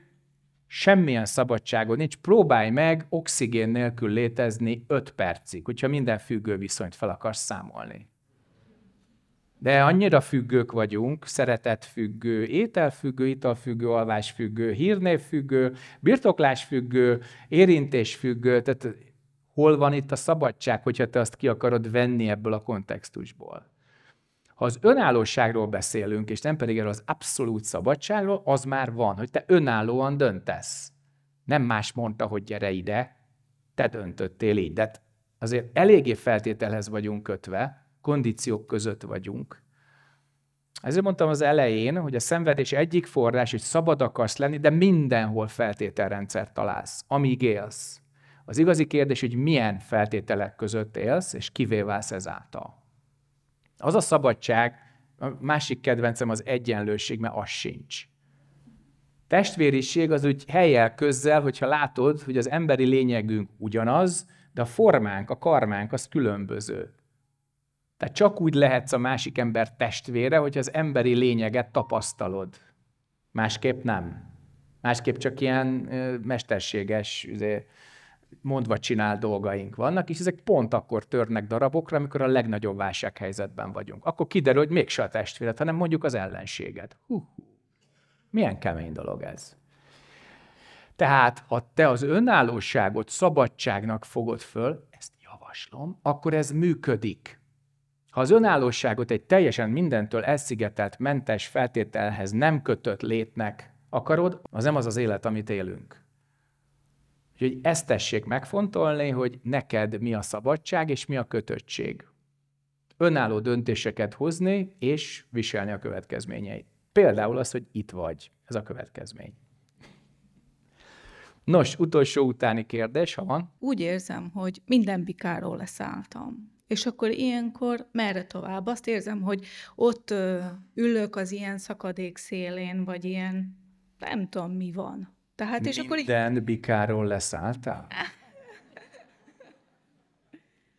semmilyen szabadságod nincs, próbálj meg oxigén nélkül létezni 5 percig, hogyha minden függő viszonyt fel akarsz számolni. De annyira függők vagyunk, szeretet függő, függő, függő, étel ital alvás függő, hírnév függő, birtoklás függő, érintés függő. tehát hol van itt a szabadság, hogyha te azt ki akarod venni ebből a kontextusból? Ha az önállóságról beszélünk, és nem pedig erről az abszolút szabadságról, az már van, hogy te önállóan döntesz. Nem más mondta, hogy gyere ide, te döntöttél így. De hát azért eléggé feltételhez vagyunk kötve, kondíciók között vagyunk. Ezért mondtam az elején, hogy a szenvedés egyik forrás, hogy szabad akarsz lenni, de mindenhol feltételrendszert találsz, amíg élsz. Az igazi kérdés, hogy milyen feltételek között élsz, és kivé válsz ezáltal. Az a szabadság, a másik kedvencem az egyenlőség, mert az sincs. Testvériség az úgy helyel közzel, hogyha látod, hogy az emberi lényegünk ugyanaz, de a formánk, a karmánk az különböző. Tehát csak úgy lehetsz a másik ember testvére, hogy az emberi lényeget tapasztalod. Másképp nem. Másképp csak ilyen mesterséges, azért, mondva csinál dolgaink vannak, és ezek pont akkor törnek darabokra, amikor a legnagyobb válsághelyzetben vagyunk. Akkor kiderül, hogy mégse a testvéred, hanem mondjuk az ellenséged. Hú, milyen kemény dolog ez. Tehát, ha te az önállóságot szabadságnak fogod föl, ezt javaslom, akkor ez működik. Ha az önállóságot egy teljesen mindentől elszigetelt, mentes feltételhez nem kötött létnek akarod, az nem az az élet, amit élünk. Úgyhogy ezt tessék megfontolni, hogy neked mi a szabadság és mi a kötöttség. Önálló döntéseket hozni és viselni a következményeit. Például az, hogy itt vagy. Ez a következmény. Nos, utolsó utáni kérdés, ha van. Úgy érzem, hogy minden bikáról leszálltam. És akkor ilyenkor merre tovább? Azt érzem, hogy ott ülök az ilyen szakadék szélén, vagy ilyen nem tudom mi van. Tehát, és akkor Minden bikáról leszálltál?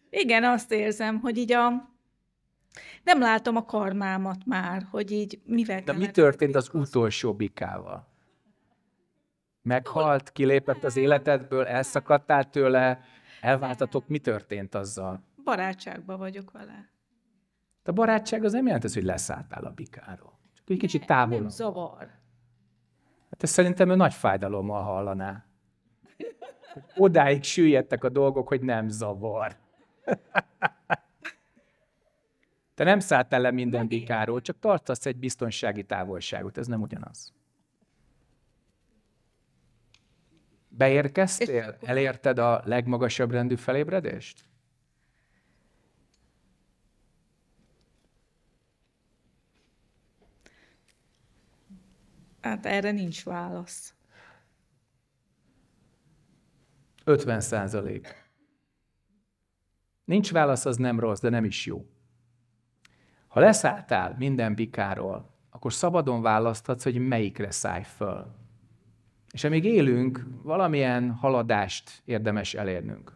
Igen, azt érzem, hogy így a... Nem látom a karmámat már, hogy így mivel De mi történt az utolsó bikával? Meghalt, kilépett az életedből, elszakadtál tőle, elváltatok, mi történt azzal? Barátságban vagyok vele. De a barátság az nem jelent az, hogy leszálltál a bikáról. Csak egy kicsit távolabb. Nem zavar. Hát ezt szerintem ő nagy fájdalommal hallaná. Odáig süllyedtek a dolgok, hogy nem zavar. Te nem szálltál le minden bikáról, csak tartasz egy biztonsági távolságot. Ez nem ugyanaz. Beérkeztél? Elérted a legmagasabb rendű felébredést? Hát erre nincs válasz. 50 százalék. Nincs válasz, az nem rossz, de nem is jó. Ha leszálltál minden bikáról, akkor szabadon választhatsz, hogy melyikre szállj föl. És amíg élünk, valamilyen haladást érdemes elérnünk.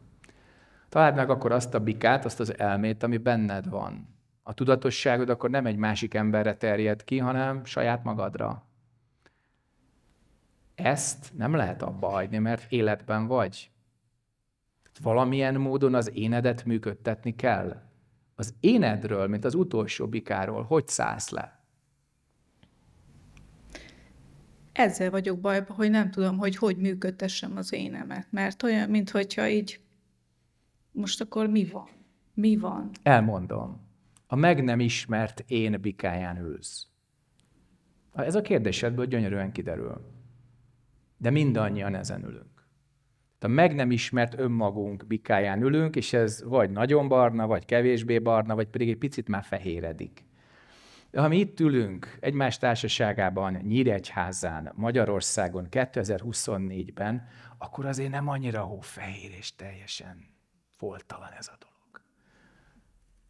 Találd meg akkor azt a bikát, azt az elmét, ami benned van. A tudatosságod akkor nem egy másik emberre terjed ki, hanem saját magadra, ezt nem lehet abba hagyni, mert életben vagy. Tehát valamilyen módon az énedet működtetni kell. Az énedről, mint az utolsó bikáról, hogy szállsz le? Ezzel vagyok bajban, hogy nem tudom, hogy hogy működtessem az énemet, mert olyan, mintha így most akkor mi van? Mi van? Elmondom. A meg nem ismert én bikáján ülsz. Ez a kérdésedből gyönyörűen kiderül de mindannyian ezen ülünk. A meg nem ismert önmagunk bikáján ülünk, és ez vagy nagyon barna, vagy kevésbé barna, vagy pedig egy picit már fehéredik. De ha mi itt ülünk egymás társaságában, Nyíregyházán, Magyarországon 2024-ben, akkor azért nem annyira hófehér és teljesen foltalan ez a dolog.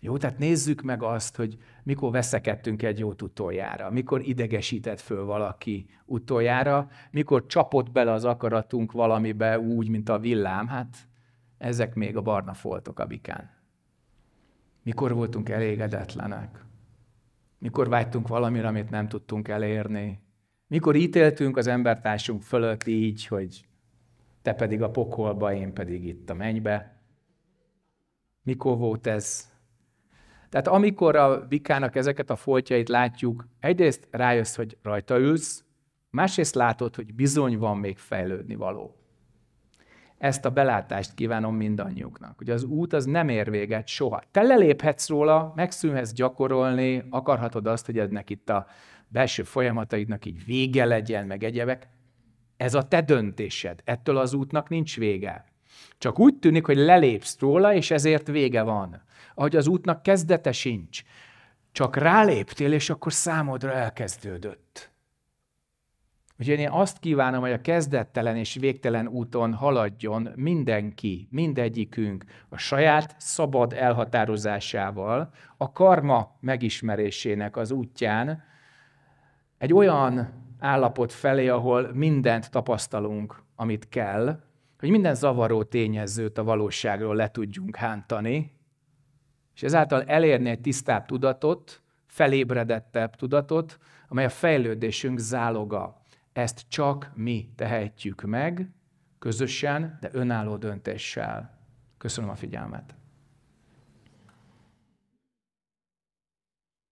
Jó, tehát nézzük meg azt, hogy mikor veszekedtünk egy jót utoljára, mikor idegesített föl valaki utoljára, mikor csapott bele az akaratunk valamibe úgy, mint a villám, hát ezek még a barna foltok a bikán. Mikor voltunk elégedetlenek, mikor vágytunk valamire, amit nem tudtunk elérni, mikor ítéltünk az embertársunk fölött így, hogy te pedig a pokolba, én pedig itt a mennybe. Mikor volt ez? Tehát amikor a vikának ezeket a foltjait látjuk, egyrészt rájössz, hogy rajta ülsz, másrészt látod, hogy bizony van még fejlődni való. Ezt a belátást kívánom mindannyiuknak. Ugye az út az nem ér véget soha. Te leléphetsz róla, megszűnhetsz gyakorolni, akarhatod azt, hogy ennek itt a belső folyamataidnak így vége legyen, meg egyebek. Ez a te döntésed. Ettől az útnak nincs vége. Csak úgy tűnik, hogy lelépsz róla, és ezért vége van. Ahogy az útnak kezdete sincs. Csak ráléptél, és akkor számodra elkezdődött. Úgyhogy én azt kívánom, hogy a kezdettelen és végtelen úton haladjon mindenki, mindegyikünk a saját szabad elhatározásával, a karma megismerésének az útján egy olyan állapot felé, ahol mindent tapasztalunk, amit kell, hogy minden zavaró tényezőt a valóságról le tudjunk hántani, és ezáltal elérni egy tisztább tudatot, felébredettebb tudatot, amely a fejlődésünk záloga. Ezt csak mi tehetjük meg, közösen, de önálló döntéssel. Köszönöm a figyelmet!